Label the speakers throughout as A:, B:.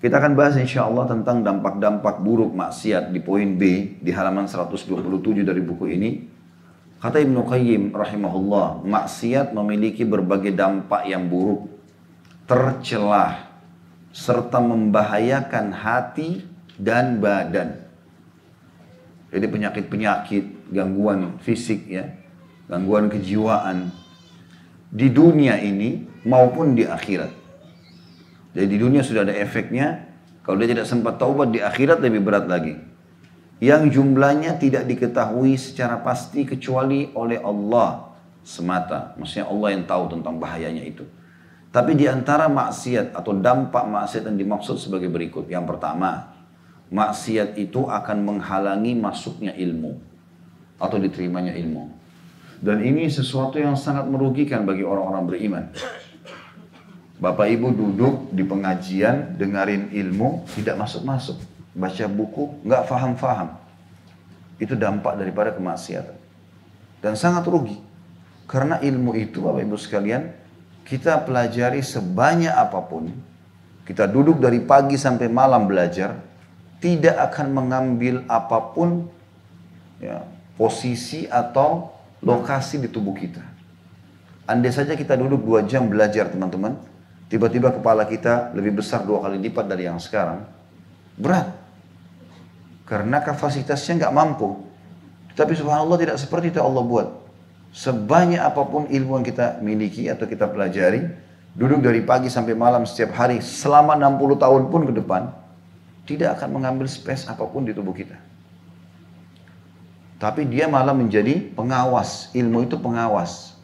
A: Kita akan bahas insya Allah tentang dampak-dampak buruk maksiat di poin B di halaman 127 dari buku ini. Kata Ibn Qayyim rahimahullah, maksiat memiliki berbagai dampak yang buruk, tercelah, serta membahayakan hati dan badan. Jadi penyakit-penyakit, gangguan fisik ya, gangguan kejiwaan di dunia ini maupun di akhirat. Jadi di dunia sudah ada efeknya, kalau dia tidak sempat taubat di akhirat lebih berat lagi. Yang jumlahnya tidak diketahui secara pasti kecuali oleh Allah semata. Maksudnya Allah yang tahu tentang bahayanya itu. Tapi di antara maksiat atau dampak maksiat yang dimaksud sebagai berikut. Yang pertama, maksiat itu akan menghalangi masuknya ilmu atau diterimanya ilmu. Dan ini sesuatu yang sangat merugikan bagi orang-orang beriman. Bapak Ibu duduk di pengajian, dengerin ilmu, tidak masuk-masuk. Baca buku, nggak faham-faham. Itu dampak daripada kemaksiatan. Dan sangat rugi. Karena ilmu itu Bapak Ibu sekalian, kita pelajari sebanyak apapun, kita duduk dari pagi sampai malam belajar, tidak akan mengambil apapun ya, posisi atau lokasi di tubuh kita. Andai saja kita duduk dua jam belajar teman-teman, Tiba-tiba kepala kita lebih besar dua kali lipat dari yang sekarang. Berat. Karena kapasitasnya nggak mampu. Tapi subhanallah tidak seperti itu Allah buat. Sebanyak apapun ilmu yang kita miliki atau kita pelajari, duduk dari pagi sampai malam setiap hari selama 60 tahun pun ke depan, tidak akan mengambil space apapun di tubuh kita. Tapi dia malah menjadi pengawas. Ilmu itu pengawas.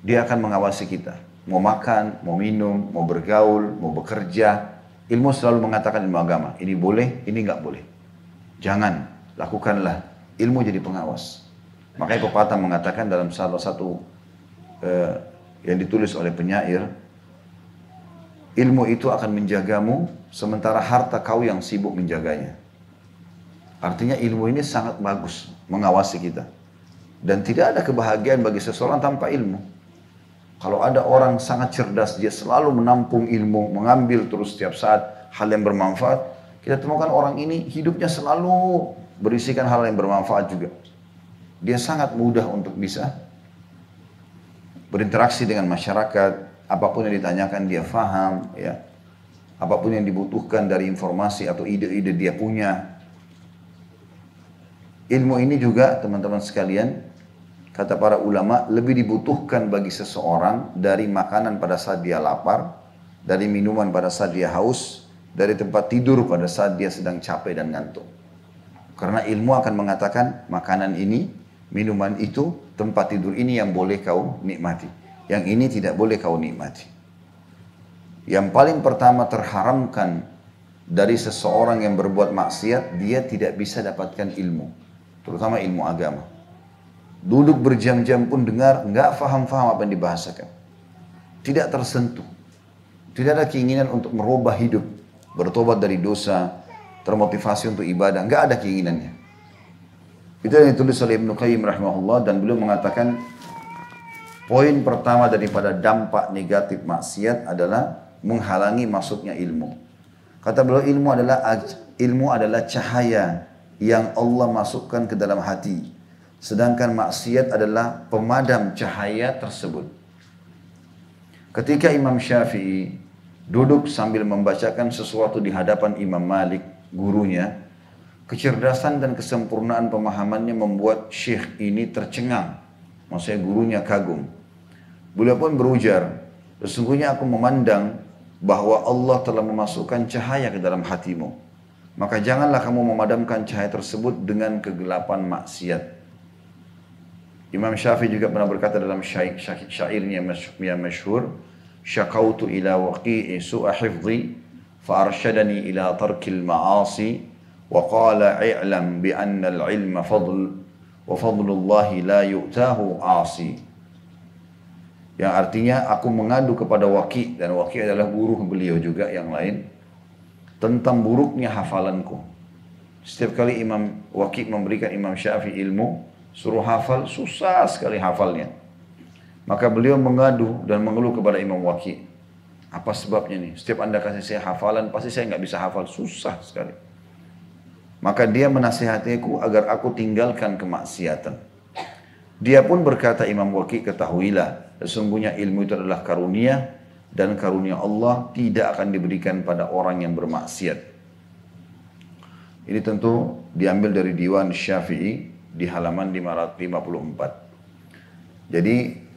A: Dia akan mengawasi kita mau makan, mau minum, mau bergaul, mau bekerja. Ilmu selalu mengatakan ilmu agama, ini boleh, ini nggak boleh. Jangan, lakukanlah. Ilmu jadi pengawas. Makanya pepatah mengatakan dalam salah satu eh, yang ditulis oleh penyair, ilmu itu akan menjagamu sementara harta kau yang sibuk menjaganya. Artinya ilmu ini sangat bagus mengawasi kita. Dan tidak ada kebahagiaan bagi seseorang tanpa ilmu. Kalau ada orang sangat cerdas, dia selalu menampung ilmu, mengambil terus setiap saat hal yang bermanfaat. Kita temukan orang ini hidupnya selalu berisikan hal yang bermanfaat juga. Dia sangat mudah untuk bisa berinteraksi dengan masyarakat, apapun yang ditanyakan dia faham, ya. Apapun yang dibutuhkan dari informasi atau ide-ide dia punya. Ilmu ini juga teman-teman sekalian kata para ulama, lebih dibutuhkan bagi seseorang dari makanan pada saat dia lapar, dari minuman pada saat dia haus, dari tempat tidur pada saat dia sedang capek dan ngantuk. Karena ilmu akan mengatakan makanan ini, minuman itu, tempat tidur ini yang boleh kau nikmati. Yang ini tidak boleh kau nikmati. Yang paling pertama terharamkan dari seseorang yang berbuat maksiat, dia tidak bisa dapatkan ilmu. Terutama ilmu agama. Duduk berjam-jam pun dengar, nggak faham-faham apa yang dibahasakan. Tidak tersentuh. Tidak ada keinginan untuk merubah hidup, bertobat dari dosa, termotivasi untuk ibadah, nggak ada keinginannya. Itu yang ditulis oleh Ibnu Qayyim rahimahullah dan beliau mengatakan poin pertama daripada dampak negatif maksiat adalah menghalangi masuknya ilmu. Kata beliau ilmu adalah ilmu adalah cahaya yang Allah masukkan ke dalam hati Sedangkan maksiat adalah pemadam cahaya tersebut. Ketika Imam Syafi'i duduk sambil membacakan sesuatu di hadapan Imam Malik, gurunya, kecerdasan dan kesempurnaan pemahamannya membuat syekh ini tercengang. Maksudnya gurunya kagum. Beliau pun berujar, sesungguhnya aku memandang bahwa Allah telah memasukkan cahaya ke dalam hatimu. Maka janganlah kamu memadamkan cahaya tersebut dengan kegelapan maksiat. Imam Syafi'i juga pernah berkata dalam syairnya yang masyhur, "Syakautu ila waqi'i su'a hifdhi فأرشدني إلى ترك المعاصي وقال اعلم بأن العلم fadl وفضل الله la يؤتاه عاصي yang artinya aku mengadu kepada Waki dan Waki adalah guru beliau juga yang lain tentang buruknya hafalanku. Setiap kali Imam Waki memberikan Imam Syafi'i ilmu, Suruh hafal, susah sekali hafalnya. Maka beliau mengadu dan mengeluh kepada Imam Waki. Apa sebabnya nih? Setiap anda kasih saya hafalan, pasti saya nggak bisa hafal. Susah sekali. Maka dia menasihatiku agar aku tinggalkan kemaksiatan. Dia pun berkata Imam Waki ketahuilah sesungguhnya ilmu itu adalah karunia dan karunia Allah tidak akan diberikan pada orang yang bermaksiat. Ini tentu diambil dari Diwan Syafi'i di halaman 554. Jadi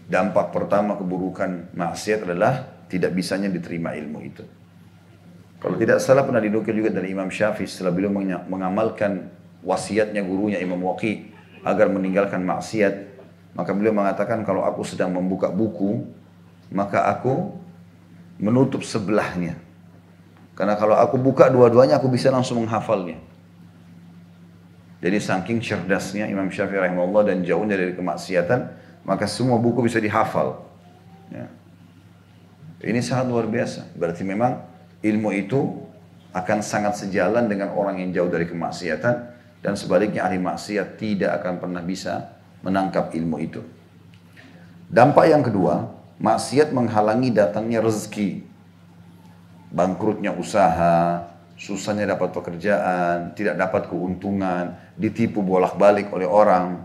A: dampak pertama keburukan maksiat adalah tidak bisanya diterima ilmu itu. Kalau tidak salah pernah didukil juga dari Imam Syafi'i setelah beliau mengamalkan wasiatnya gurunya Imam Waqi agar meninggalkan maksiat. Maka beliau mengatakan kalau aku sedang membuka buku, maka aku menutup sebelahnya. Karena kalau aku buka dua-duanya aku bisa langsung menghafalnya. Jadi saking cerdasnya Imam Syafi'i rahimahullah dan jauhnya dari kemaksiatan, maka semua buku bisa dihafal. Ya. Ini sangat luar biasa. Berarti memang ilmu itu akan sangat sejalan dengan orang yang jauh dari kemaksiatan dan sebaliknya ahli maksiat tidak akan pernah bisa menangkap ilmu itu. Dampak yang kedua, maksiat menghalangi datangnya rezeki. Bangkrutnya usaha, susahnya dapat pekerjaan, tidak dapat keuntungan, ditipu bolak-balik oleh orang.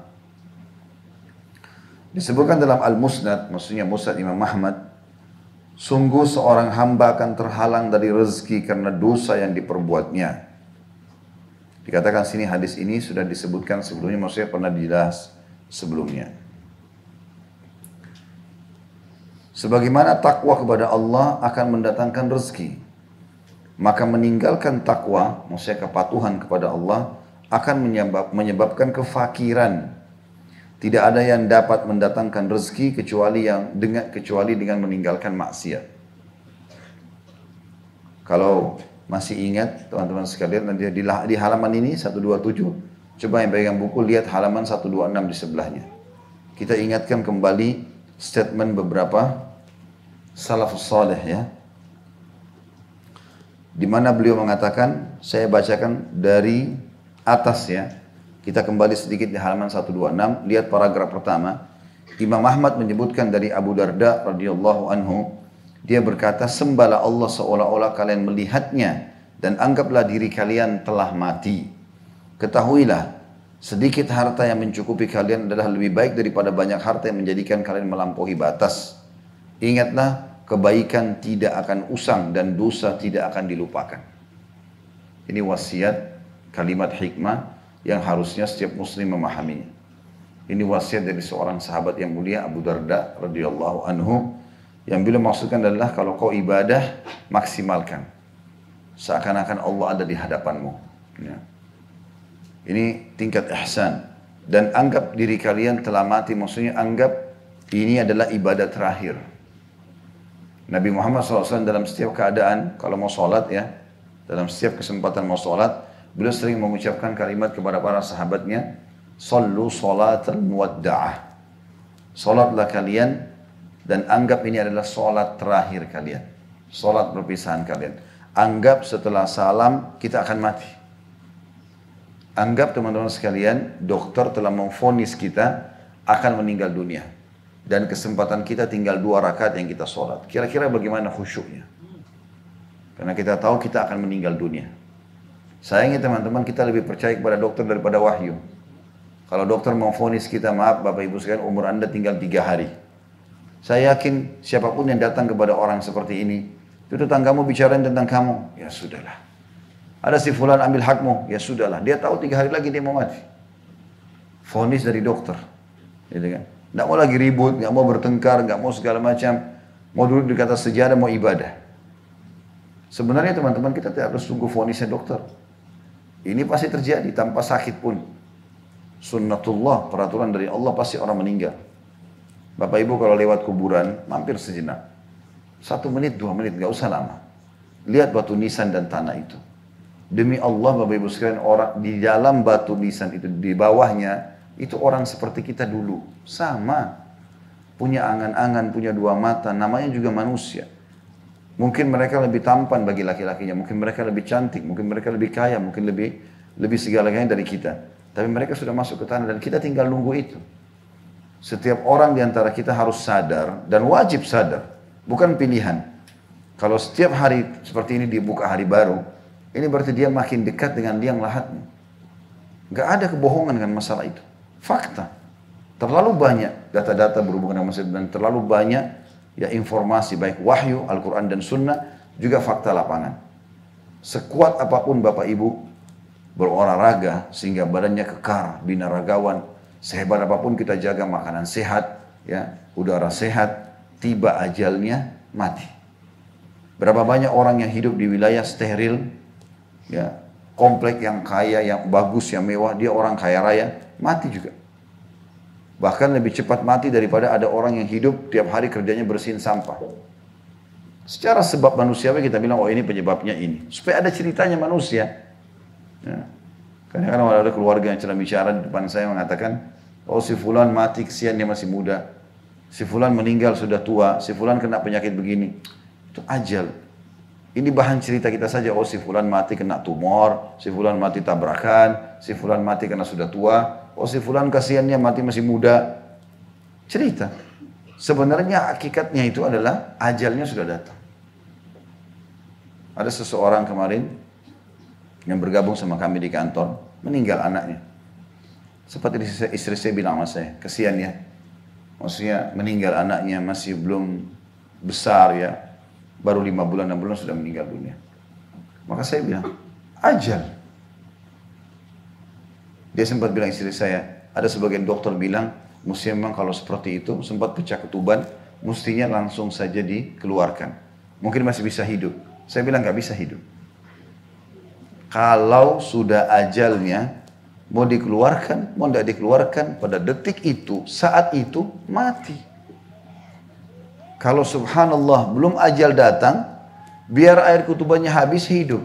A: Disebutkan dalam Al-Musnad, maksudnya Musnad Imam Ahmad, sungguh seorang hamba akan terhalang dari rezeki karena dosa yang diperbuatnya. Dikatakan sini hadis ini sudah disebutkan sebelumnya, maksudnya pernah dijelas sebelumnya. Sebagaimana takwa kepada Allah akan mendatangkan rezeki. Maka meninggalkan takwa, maksudnya kepatuhan kepada Allah, akan menyebab, menyebabkan kefakiran. Tidak ada yang dapat mendatangkan rezeki kecuali yang dengan kecuali dengan meninggalkan maksiat. Kalau masih ingat teman-teman sekalian nanti di, di halaman ini 127 coba yang pegang buku lihat halaman 126 di sebelahnya kita ingatkan kembali statement beberapa salafus saleh ya di mana beliau mengatakan saya bacakan dari atas ya. Kita kembali sedikit di halaman 126, lihat paragraf pertama. Imam Ahmad menyebutkan dari Abu Darda radhiyallahu anhu, dia berkata, sembala Allah seolah-olah kalian melihatnya dan anggaplah diri kalian telah mati. Ketahuilah, sedikit harta yang mencukupi kalian adalah lebih baik daripada banyak harta yang menjadikan kalian melampaui batas. Ingatlah kebaikan tidak akan usang dan dosa tidak akan dilupakan. Ini wasiat kalimat hikmah yang harusnya setiap muslim memahaminya. Ini wasiat dari seorang sahabat yang mulia Abu Darda radhiyallahu anhu yang bila maksudkan adalah kalau kau ibadah maksimalkan seakan-akan Allah ada di hadapanmu. Ya. Ini tingkat ihsan dan anggap diri kalian telah mati maksudnya anggap ini adalah ibadah terakhir Nabi Muhammad SAW dalam setiap keadaan, kalau mau sholat ya, dalam setiap kesempatan mau sholat, beliau sering mengucapkan kalimat kepada para sahabatnya, Sallu sholatan muwadda'ah. Sholatlah kalian dan anggap ini adalah sholat terakhir kalian. Sholat perpisahan kalian. Anggap setelah salam kita akan mati. Anggap teman-teman sekalian, dokter telah memfonis kita akan meninggal dunia dan kesempatan kita tinggal dua rakaat yang kita sholat. Kira-kira bagaimana khusyuknya? Karena kita tahu kita akan meninggal dunia. Sayangnya teman-teman kita lebih percaya kepada dokter daripada wahyu. Kalau dokter memfonis kita maaf Bapak Ibu sekalian umur Anda tinggal tiga hari. Saya yakin siapapun yang datang kepada orang seperti ini, itu tetanggamu bicara tentang kamu, ya sudahlah. Ada si fulan ambil hakmu, ya sudahlah. Dia tahu tiga hari lagi dia mau mati. Fonis dari dokter. Gitu kan? Nggak mau lagi ribut, nggak mau bertengkar, nggak mau segala macam. Mau duduk di kata sejarah, mau ibadah. Sebenarnya teman-teman kita tidak harus tunggu fonisnya dokter. Ini pasti terjadi tanpa sakit pun. Sunnatullah, peraturan dari Allah pasti orang meninggal. Bapak Ibu kalau lewat kuburan, mampir sejenak. Satu menit, dua menit, nggak usah lama. Lihat batu nisan dan tanah itu. Demi Allah Bapak Ibu sekalian, orang di dalam batu nisan itu, di bawahnya, itu orang seperti kita dulu. Sama. Punya angan-angan, punya dua mata. Namanya juga manusia. Mungkin mereka lebih tampan bagi laki-lakinya. Mungkin mereka lebih cantik. Mungkin mereka lebih kaya. Mungkin lebih lebih segala-galanya dari kita. Tapi mereka sudah masuk ke tanah dan kita tinggal nunggu itu. Setiap orang di antara kita harus sadar dan wajib sadar. Bukan pilihan. Kalau setiap hari seperti ini dibuka hari baru, ini berarti dia makin dekat dengan liang lahatnya. Gak ada kebohongan dengan masalah itu. Fakta. Terlalu banyak data-data berhubungan dengan masjid dan terlalu banyak ya informasi baik wahyu, Al-Quran dan Sunnah juga fakta lapangan. Sekuat apapun Bapak Ibu berolahraga sehingga badannya kekar, binaragawan, sehebat apapun kita jaga makanan sehat, ya udara sehat, tiba ajalnya mati. Berapa banyak orang yang hidup di wilayah steril, ya komplek yang kaya, yang bagus, yang mewah, dia orang kaya raya, mati juga. Bahkan lebih cepat mati daripada ada orang yang hidup tiap hari kerjanya bersihin sampah. Secara sebab manusiawi kita bilang, oh ini penyebabnya ini. Supaya ada ceritanya manusia. Ya. Kadang-kadang ada keluarga yang cerah bicara di depan saya mengatakan, oh si fulan mati, kesian dia masih muda. Si fulan meninggal sudah tua, si fulan kena penyakit begini. Itu ajal. Ini bahan cerita kita saja, oh si fulan mati kena tumor, si fulan mati tabrakan, si fulan mati karena sudah tua, oh si fulan kasihannya mati masih muda. Cerita. Sebenarnya hakikatnya itu adalah ajalnya sudah datang. Ada seseorang kemarin yang bergabung sama kami di kantor, meninggal anaknya. Seperti istri saya bilang sama saya, kasihan ya. Maksudnya meninggal anaknya masih belum besar ya, Baru lima bulan, enam bulan sudah meninggal dunia. Maka saya bilang, ajal. Dia sempat bilang istri saya, ada sebagian dokter bilang, mesti memang kalau seperti itu, sempat pecah ketuban, mestinya langsung saja dikeluarkan. Mungkin masih bisa hidup. Saya bilang nggak bisa hidup. Kalau sudah ajalnya, mau dikeluarkan, mau tidak dikeluarkan, pada detik itu, saat itu, mati. Kalau subhanallah belum ajal datang, biar air kutubannya habis hidup.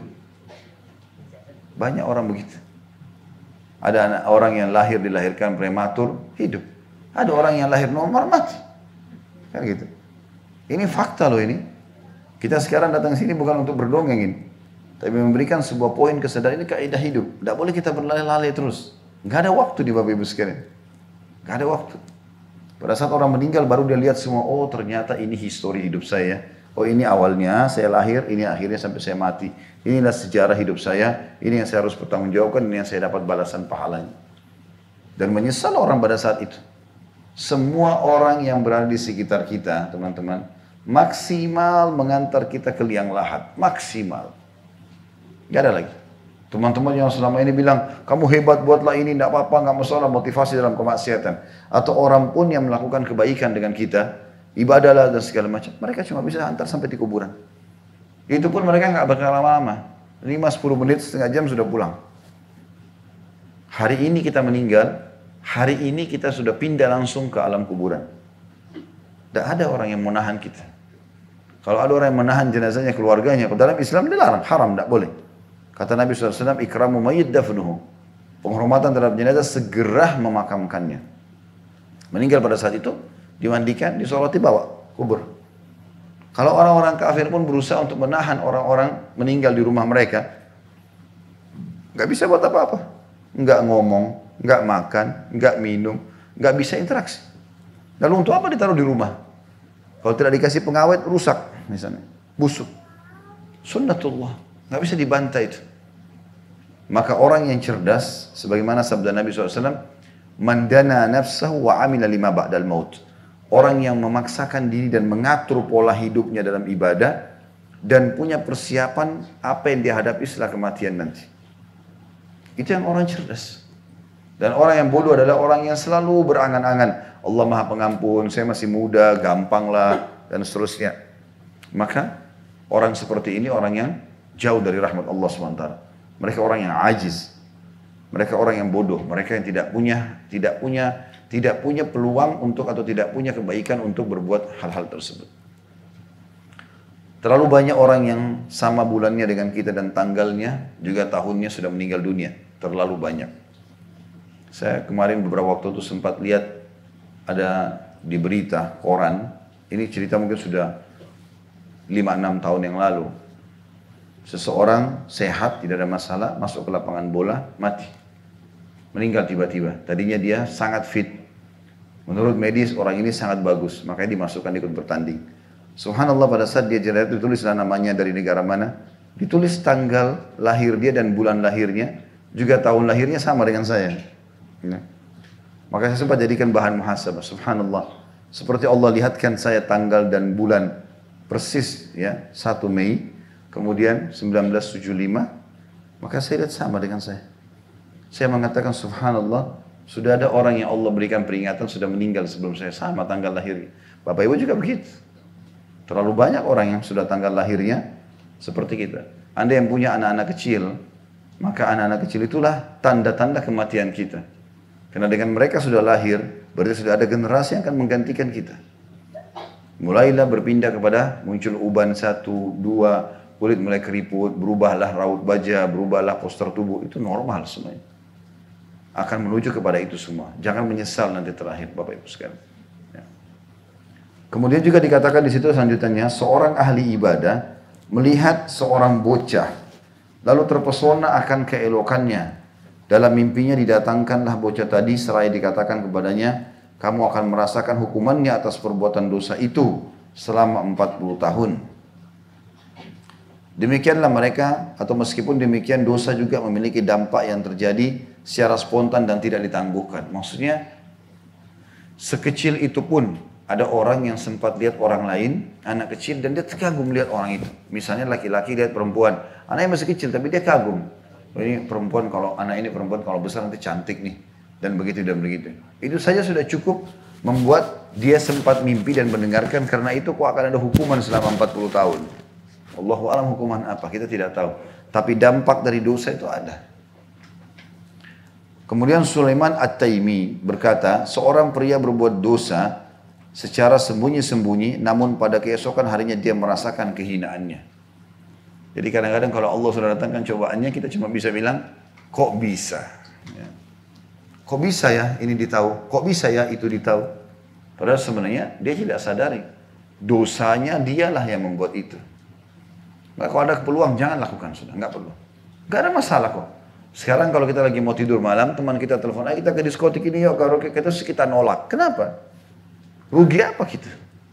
A: Banyak orang begitu. Ada orang yang lahir dilahirkan prematur, hidup. Ada orang yang lahir normal mati. Kan gitu. Ini fakta loh ini. Kita sekarang datang sini bukan untuk berdongeng ini. Tapi memberikan sebuah poin kesadaran ini kaidah hidup. Tidak boleh kita berlalai-lalai terus. Gak ada waktu di Bapak Ibu sekalian. Gak ada waktu. Pada saat orang meninggal baru dia lihat semua, oh ternyata ini histori hidup saya. Oh ini awalnya saya lahir, ini akhirnya sampai saya mati. Inilah sejarah hidup saya, ini yang saya harus pertanggungjawabkan, ini yang saya dapat balasan pahalanya. Dan menyesal orang pada saat itu. Semua orang yang berada di sekitar kita, teman-teman, maksimal mengantar kita ke liang lahat. Maksimal. Gak ada lagi. Teman-teman yang selama ini bilang, kamu hebat buatlah ini, tidak apa-apa, nggak masalah motivasi dalam kemaksiatan. Atau orang pun yang melakukan kebaikan dengan kita, ibadahlah dan segala macam. Mereka cuma bisa antar sampai di kuburan. Itu pun mereka nggak bakal lama-lama. 5-10 menit, setengah jam sudah pulang. Hari ini kita meninggal, hari ini kita sudah pindah langsung ke alam kuburan. Tidak ada orang yang menahan kita. Kalau ada orang yang menahan jenazahnya keluarganya, dalam Islam dilarang, haram, tidak boleh. Kata Nabi SAW, ikramu mayyid dafnuhu. Penghormatan terhadap jenazah segera memakamkannya. Meninggal pada saat itu, dimandikan, disolati, bawa kubur. Kalau orang-orang kafir pun berusaha untuk menahan orang-orang meninggal di rumah mereka, nggak bisa buat apa-apa. Nggak ngomong, nggak makan, nggak minum, nggak bisa interaksi. Lalu untuk apa ditaruh di rumah? Kalau tidak dikasih pengawet, rusak misalnya, busuk. Sunnatullah. Nggak bisa dibantai itu. Maka orang yang cerdas, sebagaimana sabda Nabi SAW, mandana nafsahu wa amila lima ba'dal maut. Orang yang memaksakan diri dan mengatur pola hidupnya dalam ibadah, dan punya persiapan apa yang dihadapi setelah kematian nanti. Itu yang orang cerdas. Dan orang yang bodoh adalah orang yang selalu berangan-angan. Allah maha pengampun, saya masih muda, gampanglah, dan seterusnya. Maka orang seperti ini orang yang jauh dari rahmat Allah SWT. Mereka orang yang ajiz, mereka orang yang bodoh, mereka yang tidak punya, tidak punya, tidak punya peluang untuk atau tidak punya kebaikan untuk berbuat hal-hal tersebut. Terlalu banyak orang yang sama bulannya dengan kita dan tanggalnya juga tahunnya sudah meninggal dunia. Terlalu banyak. Saya kemarin beberapa waktu itu sempat lihat ada di berita koran. Ini cerita mungkin sudah 5-6 tahun yang lalu Seseorang sehat, tidak ada masalah, masuk ke lapangan bola, mati. Meninggal tiba-tiba. Tadinya dia sangat fit. Menurut medis, orang ini sangat bagus. Makanya dimasukkan ikut bertanding. Subhanallah pada saat dia jenayah ditulis namanya dari negara mana. Ditulis tanggal lahir dia dan bulan lahirnya. Juga tahun lahirnya sama dengan saya. Ya. Maka saya sempat jadikan bahan muhasabah. Subhanallah. Seperti Allah lihatkan saya tanggal dan bulan persis ya 1 Mei kemudian 1975, maka saya lihat sama dengan saya. Saya mengatakan subhanallah, sudah ada orang yang Allah berikan peringatan sudah meninggal sebelum saya sama tanggal lahirnya. Bapak Ibu juga begitu. Terlalu banyak orang yang sudah tanggal lahirnya seperti kita. Anda yang punya anak-anak kecil, maka anak-anak kecil itulah tanda-tanda kematian kita. Karena dengan mereka sudah lahir, berarti sudah ada generasi yang akan menggantikan kita. Mulailah berpindah kepada muncul uban satu, dua, kulit mulai keriput, berubahlah raut baja, berubahlah poster tubuh, itu normal semuanya. Akan menuju kepada itu semua. Jangan menyesal nanti terakhir Bapak Ibu sekalian. Ya. Kemudian juga dikatakan di situ selanjutnya, seorang ahli ibadah melihat seorang bocah, lalu terpesona akan keelokannya. Dalam mimpinya didatangkanlah bocah tadi seraya dikatakan kepadanya, kamu akan merasakan hukumannya atas perbuatan dosa itu selama 40 tahun. Demikianlah mereka atau meskipun demikian dosa juga memiliki dampak yang terjadi secara spontan dan tidak ditangguhkan. Maksudnya sekecil itu pun ada orang yang sempat lihat orang lain, anak kecil dan dia terkagum lihat orang itu. Misalnya laki-laki lihat perempuan, anaknya masih kecil tapi dia kagum. Oh, ini perempuan kalau anak ini perempuan kalau besar nanti cantik nih dan begitu dan begitu. Itu saja sudah cukup membuat dia sempat mimpi dan mendengarkan karena itu kok akan ada hukuman selama 40 tahun. Allahu alam hukuman apa kita tidak tahu. Tapi dampak dari dosa itu ada. Kemudian Sulaiman At-Taimi berkata, seorang pria berbuat dosa secara sembunyi-sembunyi, namun pada keesokan harinya dia merasakan kehinaannya. Jadi kadang-kadang kalau Allah sudah datangkan cobaannya, kita cuma bisa bilang, kok bisa? Ya. Kok bisa ya ini ditahu? Kok bisa ya itu ditahu? Padahal sebenarnya dia tidak sadari. Dosanya dialah yang membuat itu. Nah, kalau ada peluang jangan lakukan sudah, nggak perlu. Nggak ada masalah kok. Sekarang kalau kita lagi mau tidur malam, teman kita telepon, ayo kita ke diskotik ini yuk, karaoke kita kita nolak. Kenapa? Rugi apa kita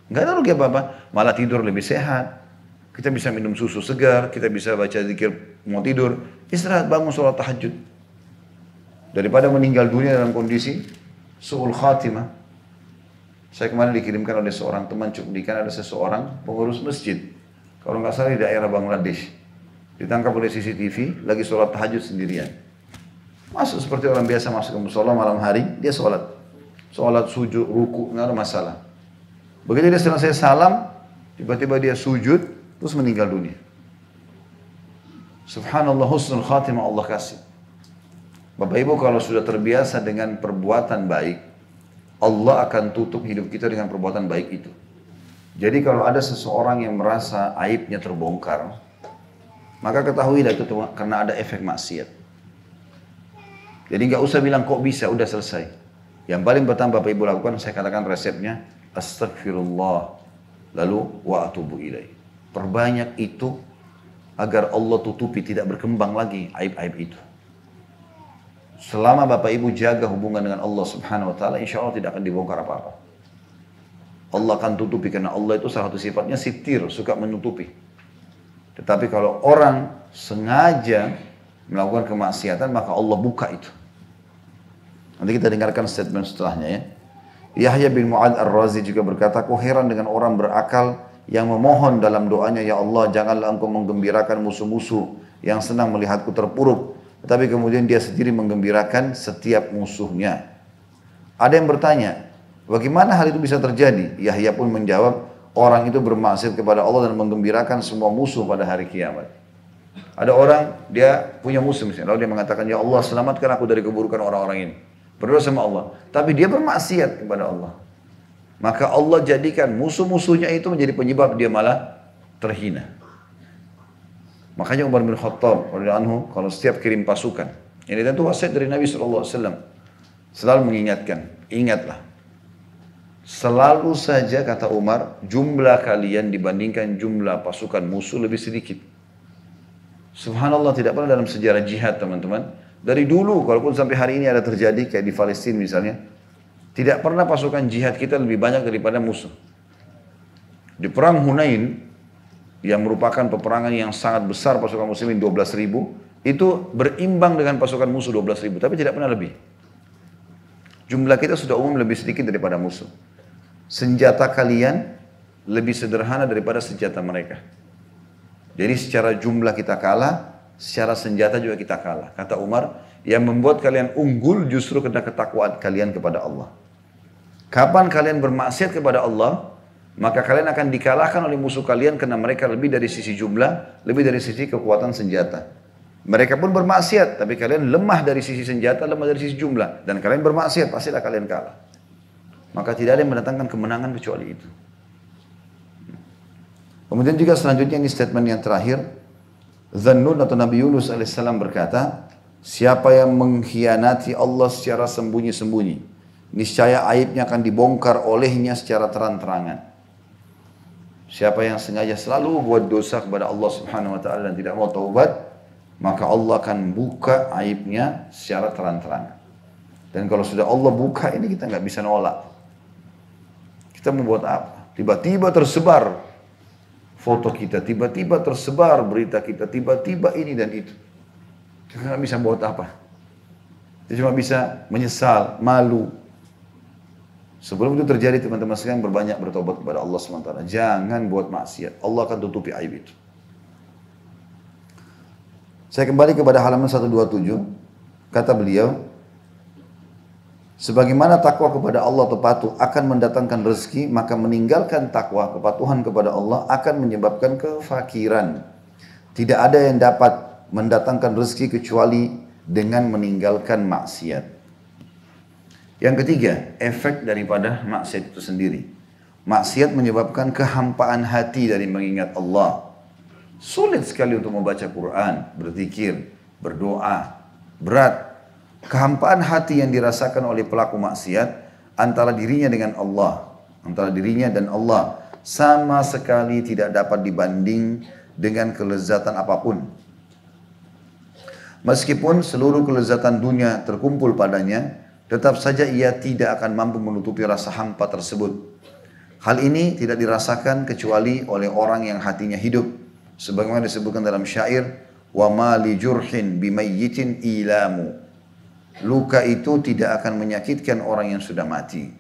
A: Nggak ada rugi apa-apa. Malah tidur lebih sehat. Kita bisa minum susu segar, kita bisa baca zikir mau tidur. Istirahat bangun sholat tahajud. Daripada meninggal dunia dalam kondisi suul khatimah. Saya kemarin dikirimkan oleh seorang teman, cukup dikan ada seseorang pengurus masjid kalau nggak salah di daerah Bangladesh. Ditangkap oleh CCTV, lagi sholat tahajud sendirian. Masuk seperti orang biasa masuk ke musola malam hari, dia sholat. Sholat, sujud, ruku, nggak ada masalah. Begitu dia selesai salam, tiba-tiba dia sujud, terus meninggal dunia. Subhanallah husnul khatimah Allah kasih. Bapak Ibu kalau sudah terbiasa dengan perbuatan baik, Allah akan tutup hidup kita dengan perbuatan baik itu. Jadi kalau ada seseorang yang merasa aibnya terbongkar, maka ketahuilah itu karena ada efek maksiat. Jadi nggak usah bilang kok bisa, udah selesai. Yang paling pertama Bapak Ibu lakukan, saya katakan resepnya, astagfirullah, lalu wa ilaih. Perbanyak itu agar Allah tutupi tidak berkembang lagi aib-aib itu. Selama Bapak Ibu jaga hubungan dengan Allah Subhanahu wa taala, insya Allah tidak akan dibongkar apa-apa. Allah akan tutupi karena Allah itu salah satu sifatnya sitir, suka menutupi. Tetapi kalau orang sengaja melakukan kemaksiatan maka Allah buka itu. Nanti kita dengarkan statement setelahnya ya. Yahya bin Mu'ad al razi juga berkata, "Aku heran dengan orang berakal yang memohon dalam doanya, ya Allah, janganlah engkau menggembirakan musuh-musuh yang senang melihatku terpuruk, tetapi kemudian dia sendiri menggembirakan setiap musuhnya." Ada yang bertanya, Bagaimana hal itu bisa terjadi? Yahya pun menjawab, orang itu bermaksiat kepada Allah dan menggembirakan semua musuh pada hari kiamat. Ada orang, dia punya musuh misalnya, lalu dia mengatakan, Ya Allah selamatkan aku dari keburukan orang-orang ini. Berdoa sama Allah. Tapi dia bermaksiat kepada Allah. Maka Allah jadikan musuh-musuhnya itu menjadi penyebab dia malah terhina. Makanya Umar bin Khattab, anhu, kalau setiap kirim pasukan, ini tentu wasiat dari Nabi SAW, selalu mengingatkan, ingatlah, Selalu saja kata Umar, jumlah kalian dibandingkan jumlah pasukan musuh lebih sedikit. Subhanallah tidak pernah dalam sejarah jihad teman-teman. Dari dulu, walaupun sampai hari ini ada terjadi kayak di Palestina misalnya, tidak pernah pasukan jihad kita lebih banyak daripada musuh. Di perang Hunain, yang merupakan peperangan yang sangat besar pasukan muslimin 12 ribu, itu berimbang dengan pasukan musuh 12 ribu, tapi tidak pernah lebih. Jumlah kita sudah umum lebih sedikit daripada musuh senjata kalian lebih sederhana daripada senjata mereka. Jadi secara jumlah kita kalah, secara senjata juga kita kalah. Kata Umar, yang membuat kalian unggul justru karena ketakwaan kalian kepada Allah. Kapan kalian bermaksiat kepada Allah, maka kalian akan dikalahkan oleh musuh kalian karena mereka lebih dari sisi jumlah, lebih dari sisi kekuatan senjata. Mereka pun bermaksiat, tapi kalian lemah dari sisi senjata, lemah dari sisi jumlah. Dan kalian bermaksiat, pastilah kalian kalah. Maka tidak ada yang mendatangkan kemenangan kecuali itu. Kemudian juga selanjutnya ini statement yang terakhir. Zannun atau Nabi Yunus as berkata, Siapa yang mengkhianati Allah secara sembunyi-sembunyi, niscaya aibnya akan dibongkar olehnya secara terang-terangan. Siapa yang sengaja selalu buat dosa kepada Allah Subhanahu wa taala dan tidak mau taubat, maka Allah akan buka aibnya secara terang-terangan. Dan kalau sudah Allah buka ini kita nggak bisa nolak. Kita membuat apa? Tiba-tiba tersebar foto kita, tiba-tiba tersebar berita kita, tiba-tiba ini dan itu. Kita nggak bisa buat apa. Kita cuma bisa menyesal, malu. Sebelum itu terjadi teman-teman sekalian berbanyak bertobat kepada Allah SWT. Jangan buat maksiat. Allah akan tutupi aib itu. Saya kembali kepada halaman 127. Kata beliau, Sebagaimana takwa kepada Allah atau patuh akan mendatangkan rezeki, maka meninggalkan takwa kepatuhan kepada Allah akan menyebabkan kefakiran. Tidak ada yang dapat mendatangkan rezeki kecuali dengan meninggalkan maksiat. Yang ketiga, efek daripada maksiat itu sendiri. Maksiat menyebabkan kehampaan hati dari mengingat Allah. Sulit sekali untuk membaca Quran, berzikir, berdoa. Berat kehampaan hati yang dirasakan oleh pelaku maksiat antara dirinya dengan Allah, antara dirinya dan Allah sama sekali tidak dapat dibanding dengan kelezatan apapun. Meskipun seluruh kelezatan dunia terkumpul padanya, tetap saja ia tidak akan mampu menutupi rasa hampa tersebut. Hal ini tidak dirasakan kecuali oleh orang yang hatinya hidup. Sebagaimana disebutkan dalam syair, Wa وَمَا لِجُرْحٍ بِمَيِّتٍ ilamu luka itu tidak akan menyakitkan orang yang sudah mati.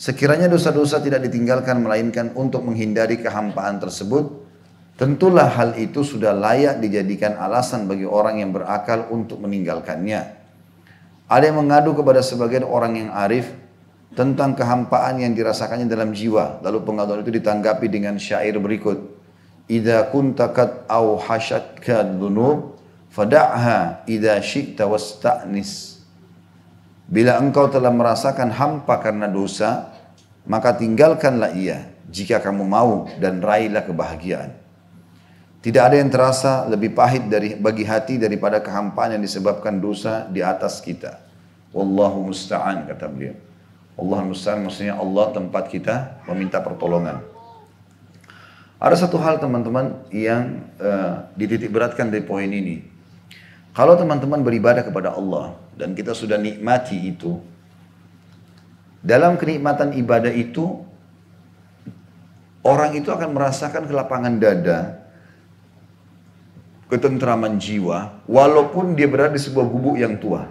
A: Sekiranya dosa-dosa tidak ditinggalkan melainkan untuk menghindari kehampaan tersebut, tentulah hal itu sudah layak dijadikan alasan bagi orang yang berakal untuk meninggalkannya. Ada yang mengadu kepada sebagian orang yang arif tentang kehampaan yang dirasakannya dalam jiwa. Lalu pengaduan itu ditanggapi dengan syair berikut. Ida kunta au awhashatka dunub Fada'ha idha syi'ta wasta'nis. Bila engkau telah merasakan hampa karena dosa, maka tinggalkanlah ia jika kamu mau dan raihlah kebahagiaan. Tidak ada yang terasa lebih pahit dari bagi hati daripada kehampaan yang disebabkan dosa di atas kita. Wallahu musta'an kata beliau. Allah musta'an maksudnya Allah tempat kita meminta pertolongan. Ada satu hal teman-teman yang uh, dititik beratkan dari poin ini. Kalau teman-teman beribadah kepada Allah dan kita sudah nikmati itu, dalam kenikmatan ibadah itu, orang itu akan merasakan kelapangan dada, ketentraman jiwa, walaupun dia berada di sebuah gubuk yang tua.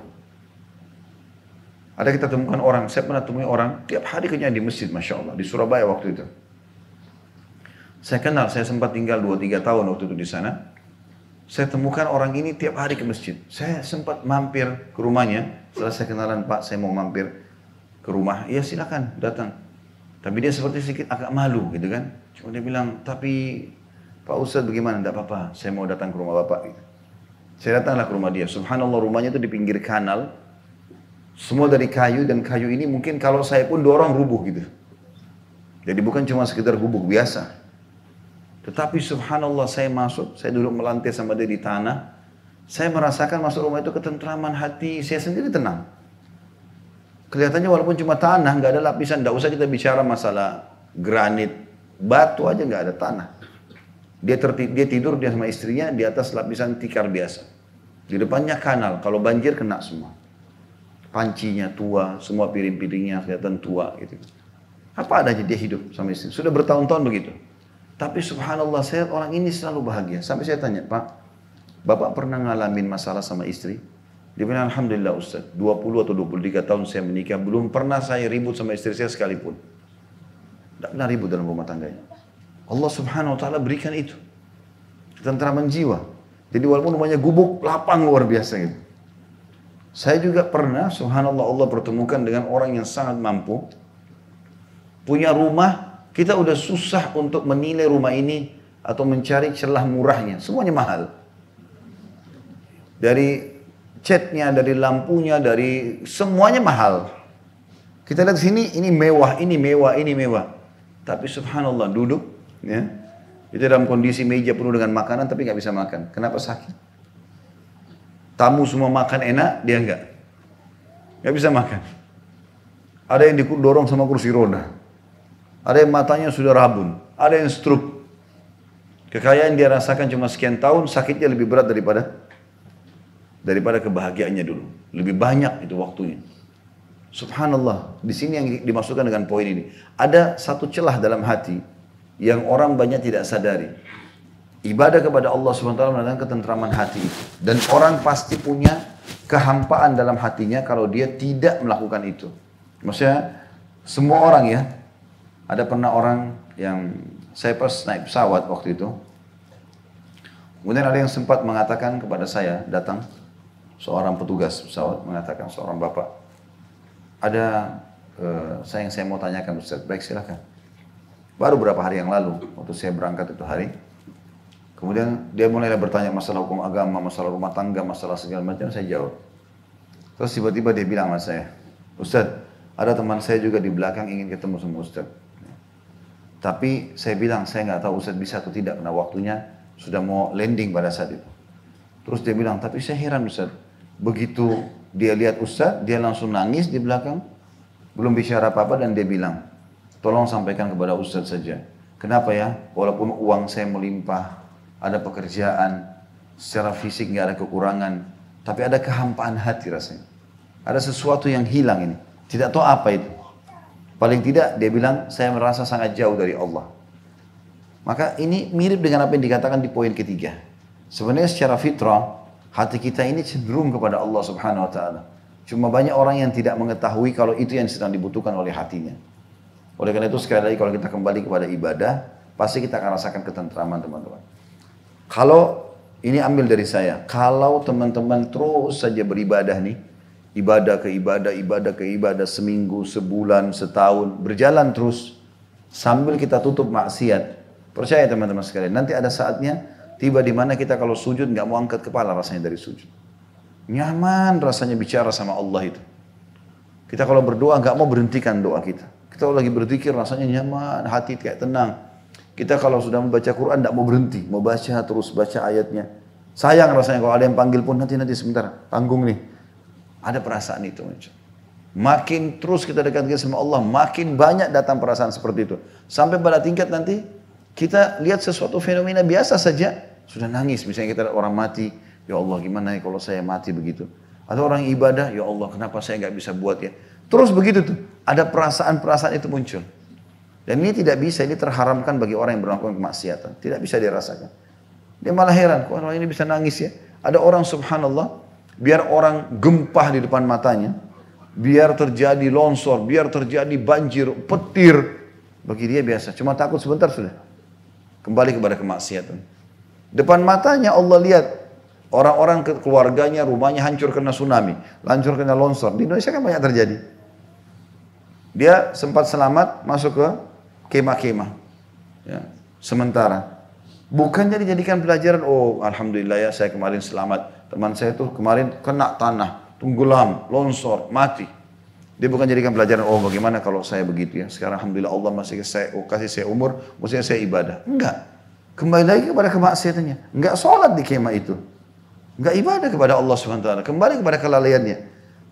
A: Ada kita temukan orang, saya pernah temui orang, tiap hari kenyang di masjid, Masya Allah, di Surabaya waktu itu. Saya kenal, saya sempat tinggal 2-3 tahun waktu itu di sana saya temukan orang ini tiap hari ke masjid. Saya sempat mampir ke rumahnya. Setelah saya kenalan, Pak, saya mau mampir ke rumah. Ya silakan datang. Tapi dia seperti sedikit agak malu gitu kan. Cuma dia bilang, tapi Pak Ustadz bagaimana? Tidak apa-apa, saya mau datang ke rumah Bapak. Gitu. Saya datanglah ke rumah dia. Subhanallah rumahnya itu di pinggir kanal. Semua dari kayu dan kayu ini mungkin kalau saya pun dorong rubuh gitu. Jadi bukan cuma sekedar gubuk biasa. Tetapi subhanallah saya masuk, saya duduk melantai sama dia di tanah. Saya merasakan masuk rumah itu ketentraman hati, saya sendiri tenang. Kelihatannya walaupun cuma tanah, nggak ada lapisan, nggak usah kita bicara masalah granit, batu aja nggak ada tanah. Dia, dia tidur dia sama istrinya di atas lapisan tikar biasa. Di depannya kanal, kalau banjir kena semua. Pancinya tua, semua piring-piringnya kelihatan tua gitu. Apa adanya dia hidup sama istri. Sudah bertahun-tahun begitu. Tapi subhanallah saya orang ini selalu bahagia. Sampai saya tanya, Pak, Bapak pernah ngalamin masalah sama istri? Dia bilang, Alhamdulillah Ustaz, 20 atau 23 tahun saya menikah, belum pernah saya ribut sama istri saya sekalipun. Tidak pernah ribut dalam rumah tangganya. Allah subhanahu wa ta'ala berikan itu. Ketenteraman jiwa. Jadi walaupun rumahnya gubuk, lapang luar biasa gitu. Saya juga pernah, subhanallah Allah pertemukan dengan orang yang sangat mampu. Punya rumah kita udah susah untuk menilai rumah ini atau mencari celah murahnya. Semuanya mahal. Dari catnya, dari lampunya, dari semuanya mahal. Kita lihat sini, ini mewah, ini mewah, ini mewah. Tapi subhanallah duduk, ya. Itu dalam kondisi meja penuh dengan makanan tapi nggak bisa makan. Kenapa sakit? Tamu semua makan enak, dia nggak. Nggak bisa makan. Ada yang Dorong sama kursi roda. Ada yang matanya sudah rabun. Ada yang stroke. Kekayaan dia rasakan cuma sekian tahun, sakitnya lebih berat daripada daripada kebahagiaannya dulu. Lebih banyak itu waktunya. Subhanallah, di sini yang dimasukkan dengan poin ini. Ada satu celah dalam hati yang orang banyak tidak sadari. Ibadah kepada Allah SWT menandakan ketentraman hati. Dan orang pasti punya kehampaan dalam hatinya kalau dia tidak melakukan itu. Maksudnya, semua orang ya, ada pernah orang yang saya pas naik pesawat waktu itu. Kemudian ada yang sempat mengatakan kepada saya, datang seorang petugas pesawat mengatakan seorang bapak, ada eh, saya yang saya mau tanyakan Ustaz. Baik silakan. Baru berapa hari yang lalu waktu saya berangkat itu hari, kemudian dia mulai bertanya masalah hukum agama, masalah rumah tangga, masalah segala macam saya jawab. Terus tiba-tiba dia bilang sama saya, Ustaz, ada teman saya juga di belakang ingin ketemu sama Ustaz. Tapi saya bilang, saya nggak tahu Ustaz bisa atau tidak karena waktunya sudah mau landing pada saat itu. Terus dia bilang, tapi saya heran Ustaz. Begitu dia lihat Ustaz, dia langsung nangis di belakang. Belum bicara apa-apa dan dia bilang, tolong sampaikan kepada Ustaz saja. Kenapa ya? Walaupun uang saya melimpah, ada pekerjaan, secara fisik nggak ada kekurangan, tapi ada kehampaan hati rasanya. Ada sesuatu yang hilang ini. Tidak tahu apa itu. Paling tidak dia bilang saya merasa sangat jauh dari Allah. Maka ini mirip dengan apa yang dikatakan di poin ketiga. Sebenarnya secara fitrah hati kita ini cenderung kepada Allah Subhanahu wa taala. Cuma banyak orang yang tidak mengetahui kalau itu yang sedang dibutuhkan oleh hatinya. Oleh karena itu sekali lagi kalau kita kembali kepada ibadah, pasti kita akan rasakan ketentraman teman-teman. Kalau ini ambil dari saya, kalau teman-teman terus saja beribadah nih, ibadah ke ibadah, ibadah ke ibadah, seminggu, sebulan, setahun, berjalan terus sambil kita tutup maksiat. Percaya teman-teman sekalian, nanti ada saatnya tiba di mana kita kalau sujud nggak mau angkat kepala rasanya dari sujud. Nyaman rasanya bicara sama Allah itu. Kita kalau berdoa nggak mau berhentikan doa kita. Kita kalau lagi berzikir rasanya nyaman, hati kayak tenang. Kita kalau sudah membaca Quran nggak mau berhenti, mau baca terus baca ayatnya. Sayang rasanya kalau ada yang panggil pun nanti nanti sebentar, tanggung nih. Ada perasaan itu muncul. Makin terus kita dekat dengan sama Allah, makin banyak datang perasaan seperti itu. Sampai pada tingkat nanti kita lihat sesuatu fenomena biasa saja sudah nangis. Misalnya kita orang mati, ya Allah gimana ya kalau saya mati begitu. Atau orang ibadah, ya Allah kenapa saya nggak bisa buat ya. Terus begitu tuh, ada perasaan-perasaan itu muncul. Dan ini tidak bisa, ini terharamkan bagi orang yang berlakukan kemaksiatan. Tidak bisa dirasakan. Dia malah heran, kok orang ini bisa nangis ya. Ada orang subhanallah, biar orang gempah di depan matanya, biar terjadi longsor, biar terjadi banjir, petir. Bagi dia biasa, cuma takut sebentar sudah. Kembali kepada kemaksiatan. Depan matanya Allah lihat orang-orang keluarganya, rumahnya hancur kena tsunami, hancur kena longsor. Di Indonesia kan banyak terjadi. Dia sempat selamat masuk ke kemah-kemah. Ya, sementara. Bukannya dijadikan pelajaran, oh Alhamdulillah ya saya kemarin selamat Teman saya tuh kemarin kena tanah, tenggelam, longsor, mati. Dia bukan jadikan pelajaran, oh bagaimana kalau saya begitu ya. Sekarang Alhamdulillah Allah masih saya, oh, kasih saya umur, maksudnya saya ibadah. Enggak. Kembali lagi kepada kemaksiatannya. Enggak sholat di kemah itu. Enggak ibadah kepada Allah SWT. Kembali kepada kelalaiannya.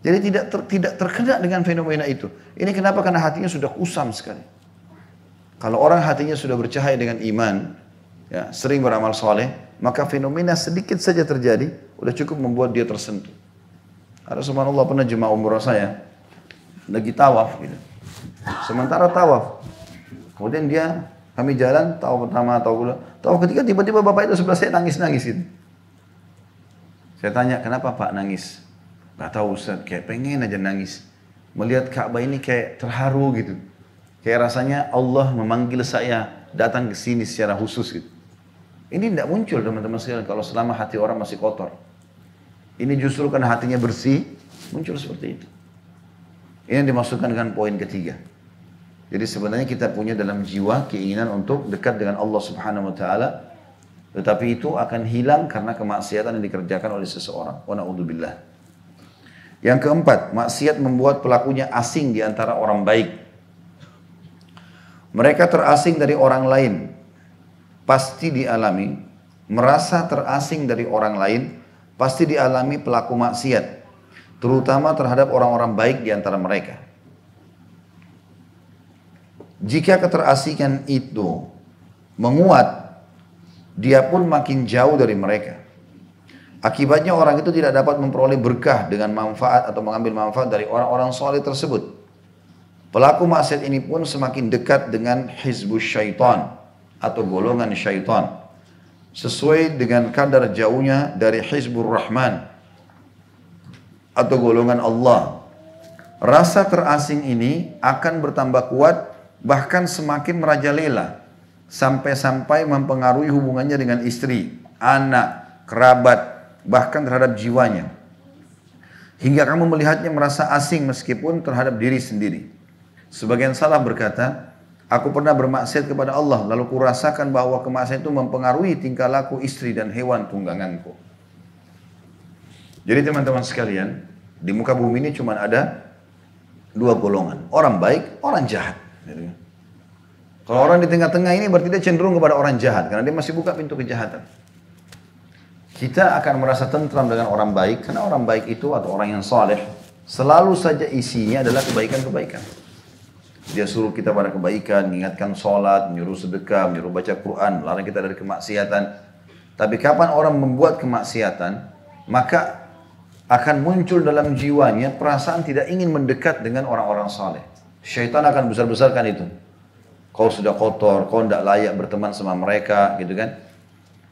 A: Jadi tidak ter, tidak terkena dengan fenomena itu. Ini kenapa? Karena hatinya sudah kusam sekali. Kalau orang hatinya sudah bercahaya dengan iman, ya, sering beramal soleh, maka fenomena sedikit saja terjadi, udah cukup membuat dia tersentuh. Ada subhanallah pernah jemaah umroh saya, lagi tawaf gitu. Sementara tawaf, kemudian dia kami jalan tawaf pertama tawaf kedua, tawaf ketiga tiba-tiba bapak itu sebelah saya nangis-nangis gitu. Saya tanya kenapa pak nangis? Gak tahu Ustaz, kayak pengen aja nangis. Melihat Ka'bah ini kayak terharu gitu. Kayak rasanya Allah memanggil saya datang ke sini secara khusus gitu. Ini tidak muncul teman-teman sekalian kalau selama hati orang masih kotor. Ini justru karena hatinya bersih, muncul seperti itu. Ini yang dimasukkan dengan poin ketiga. Jadi sebenarnya kita punya dalam jiwa keinginan untuk dekat dengan Allah Subhanahu wa taala tetapi itu akan hilang karena kemaksiatan yang dikerjakan oleh seseorang. Wa naudzubillah. Yang keempat, maksiat membuat pelakunya asing di antara orang baik. Mereka terasing dari orang lain pasti dialami merasa terasing dari orang lain, pasti dialami pelaku maksiat, terutama terhadap orang-orang baik di antara mereka. Jika keterasingan itu menguat, dia pun makin jauh dari mereka. Akibatnya orang itu tidak dapat memperoleh berkah dengan manfaat atau mengambil manfaat dari orang-orang soleh tersebut. Pelaku maksiat ini pun semakin dekat dengan hizbus syaitan atau golongan syaitan sesuai dengan kadar jauhnya dari Hizbur Rahman atau golongan Allah. Rasa terasing ini akan bertambah kuat bahkan semakin merajalela sampai-sampai mempengaruhi hubungannya dengan istri, anak, kerabat, bahkan terhadap jiwanya. Hingga kamu melihatnya merasa asing meskipun terhadap diri sendiri. Sebagian salah berkata, Aku pernah bermaksiat kepada Allah, lalu kurasakan bahwa kemaksiatan itu mempengaruhi tingkah laku istri dan hewan tungganganku. Jadi teman-teman sekalian, di muka bumi ini cuma ada dua golongan, orang baik, orang jahat. Kalau orang di tengah-tengah ini berarti dia cenderung kepada orang jahat, karena dia masih buka pintu kejahatan. Kita akan merasa tentram dengan orang baik, karena orang baik itu atau orang yang saleh selalu saja isinya adalah kebaikan-kebaikan. Dia suruh kita pada kebaikan, mengingatkan sholat, menyuruh sedekah, menyuruh baca Quran, melarang kita dari kemaksiatan. Tapi kapan orang membuat kemaksiatan, maka akan muncul dalam jiwanya perasaan tidak ingin mendekat dengan orang-orang saleh. Syaitan akan besar-besarkan itu. Kau sudah kotor, kau tidak layak berteman sama mereka, gitu kan?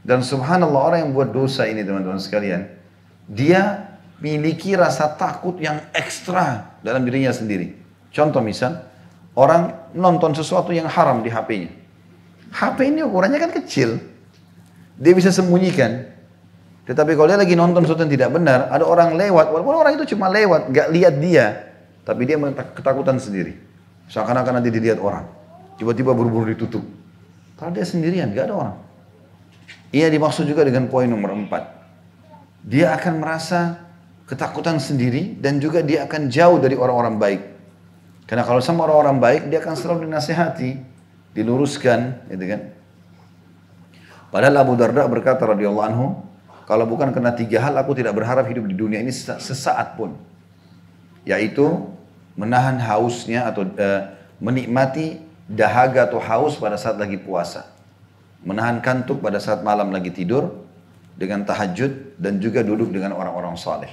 A: Dan subhanallah orang yang buat dosa ini teman-teman sekalian, dia miliki rasa takut yang ekstra dalam dirinya sendiri. Contoh misal, orang nonton sesuatu yang haram di HP-nya. HP ini ukurannya kan kecil. Dia bisa sembunyikan. Tetapi kalau dia lagi nonton sesuatu yang tidak benar, ada orang lewat, walaupun orang itu cuma lewat, gak lihat dia, tapi dia ketakutan sendiri. Seakan-akan nanti dilihat orang. Tiba-tiba buru-buru ditutup. Kalau dia sendirian, gak ada orang. Ia dimaksud juga dengan poin nomor empat. Dia akan merasa ketakutan sendiri dan juga dia akan jauh dari orang-orang baik. Karena kalau sama orang-orang baik dia akan selalu dinasehati, diluruskan, gitu kan. Padahal Abu Darda berkata radhiyallahu anhu, kalau bukan karena tiga hal aku tidak berharap hidup di dunia ini sesaat pun. Yaitu menahan hausnya atau uh, menikmati dahaga atau haus pada saat lagi puasa. Menahan kantuk pada saat malam lagi tidur dengan tahajud dan juga duduk dengan orang-orang saleh.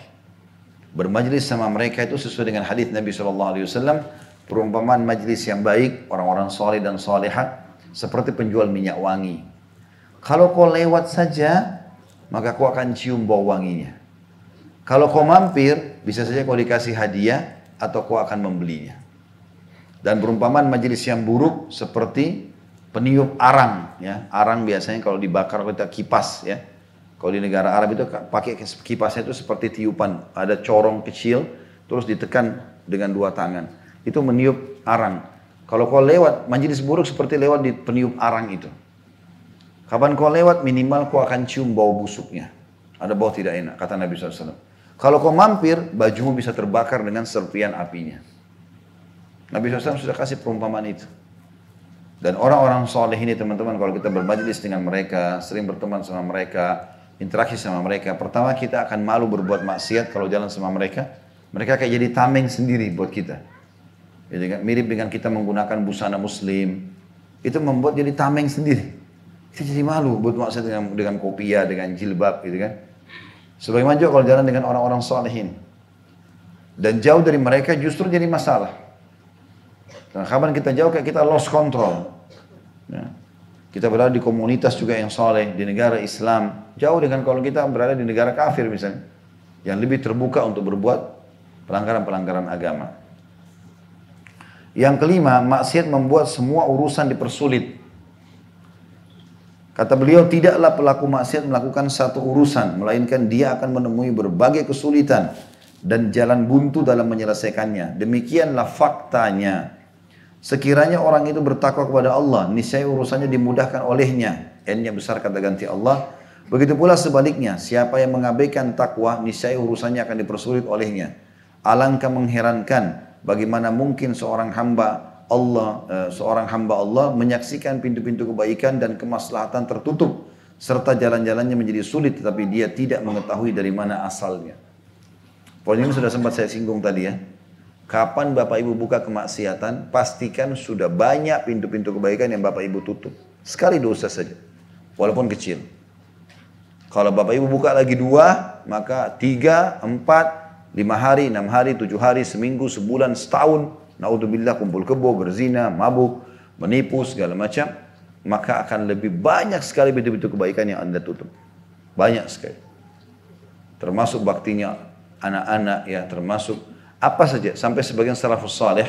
A: Bermajlis sama mereka itu sesuai dengan hadis Nabi Alaihi Wasallam. Perumpamaan majlis yang baik, orang-orang soleh dan solehat, seperti penjual minyak wangi. Kalau kau lewat saja, maka kau akan cium bau wanginya. Kalau kau mampir, bisa saja kau dikasih hadiah atau kau akan membelinya. Dan perumpamaan majelis yang buruk seperti peniup arang, ya. Arang biasanya kalau dibakar kita kipas, ya. Kalau di negara Arab itu pakai kipasnya itu seperti tiupan, ada corong kecil, terus ditekan dengan dua tangan. Itu meniup arang. Kalau kau lewat, majelis buruk seperti lewat di peniup arang itu. Kapan kau lewat, minimal kau akan cium bau busuknya. Ada bau tidak enak, kata Nabi SAW. Kalau kau mampir, bajumu bisa terbakar dengan serpian apinya. Nabi SAW sudah kasih perumpamaan itu. Dan orang-orang soleh ini teman-teman, kalau kita bermajlis dengan mereka, sering berteman sama mereka, interaksi sama mereka. Pertama kita akan malu berbuat maksiat kalau jalan sama mereka. Mereka kayak jadi tameng sendiri buat kita. Jadi gitu kan? mirip dengan kita menggunakan busana muslim. Itu membuat jadi tameng sendiri. Kita jadi malu buat maksiat dengan, dengan kopiah, dengan jilbab gitu kan. Sebagaimana juga kalau jalan dengan orang-orang solehin. Dan jauh dari mereka justru jadi masalah. Dan nah, kapan kita jauh kayak kita lost control. Ya. Kita berada di komunitas juga yang soleh, di negara Islam. Jauh dengan kalau kita berada di negara kafir misalnya. Yang lebih terbuka untuk berbuat pelanggaran-pelanggaran agama. Yang kelima, maksiat membuat semua urusan dipersulit. Kata beliau, tidaklah pelaku maksiat melakukan satu urusan, melainkan dia akan menemui berbagai kesulitan dan jalan buntu dalam menyelesaikannya. Demikianlah faktanya. Sekiranya orang itu bertakwa kepada Allah, niscaya urusannya dimudahkan olehnya. N-nya besar kata ganti Allah. Begitu pula sebaliknya, siapa yang mengabaikan takwa, niscaya urusannya akan dipersulit olehnya. Alangkah mengherankan bagaimana mungkin seorang hamba Allah, eh, seorang hamba Allah menyaksikan pintu-pintu kebaikan dan kemaslahatan tertutup serta jalan-jalannya menjadi sulit tetapi dia tidak mengetahui dari mana asalnya. Poin ini sudah sempat saya singgung tadi ya. Kapan Bapak Ibu buka kemaksiatan, pastikan sudah banyak pintu-pintu kebaikan yang Bapak Ibu tutup. Sekali dosa saja, walaupun kecil. Kalau Bapak Ibu buka lagi dua, maka tiga, empat, lima hari, enam hari, tujuh hari, seminggu, sebulan, setahun. Naudzubillah kumpul kebo, berzina, mabuk, menipu, segala macam. Maka akan lebih banyak sekali pintu-pintu kebaikan yang Anda tutup. Banyak sekali. Termasuk baktinya anak-anak ya, termasuk apa saja sampai sebagian salafus saleh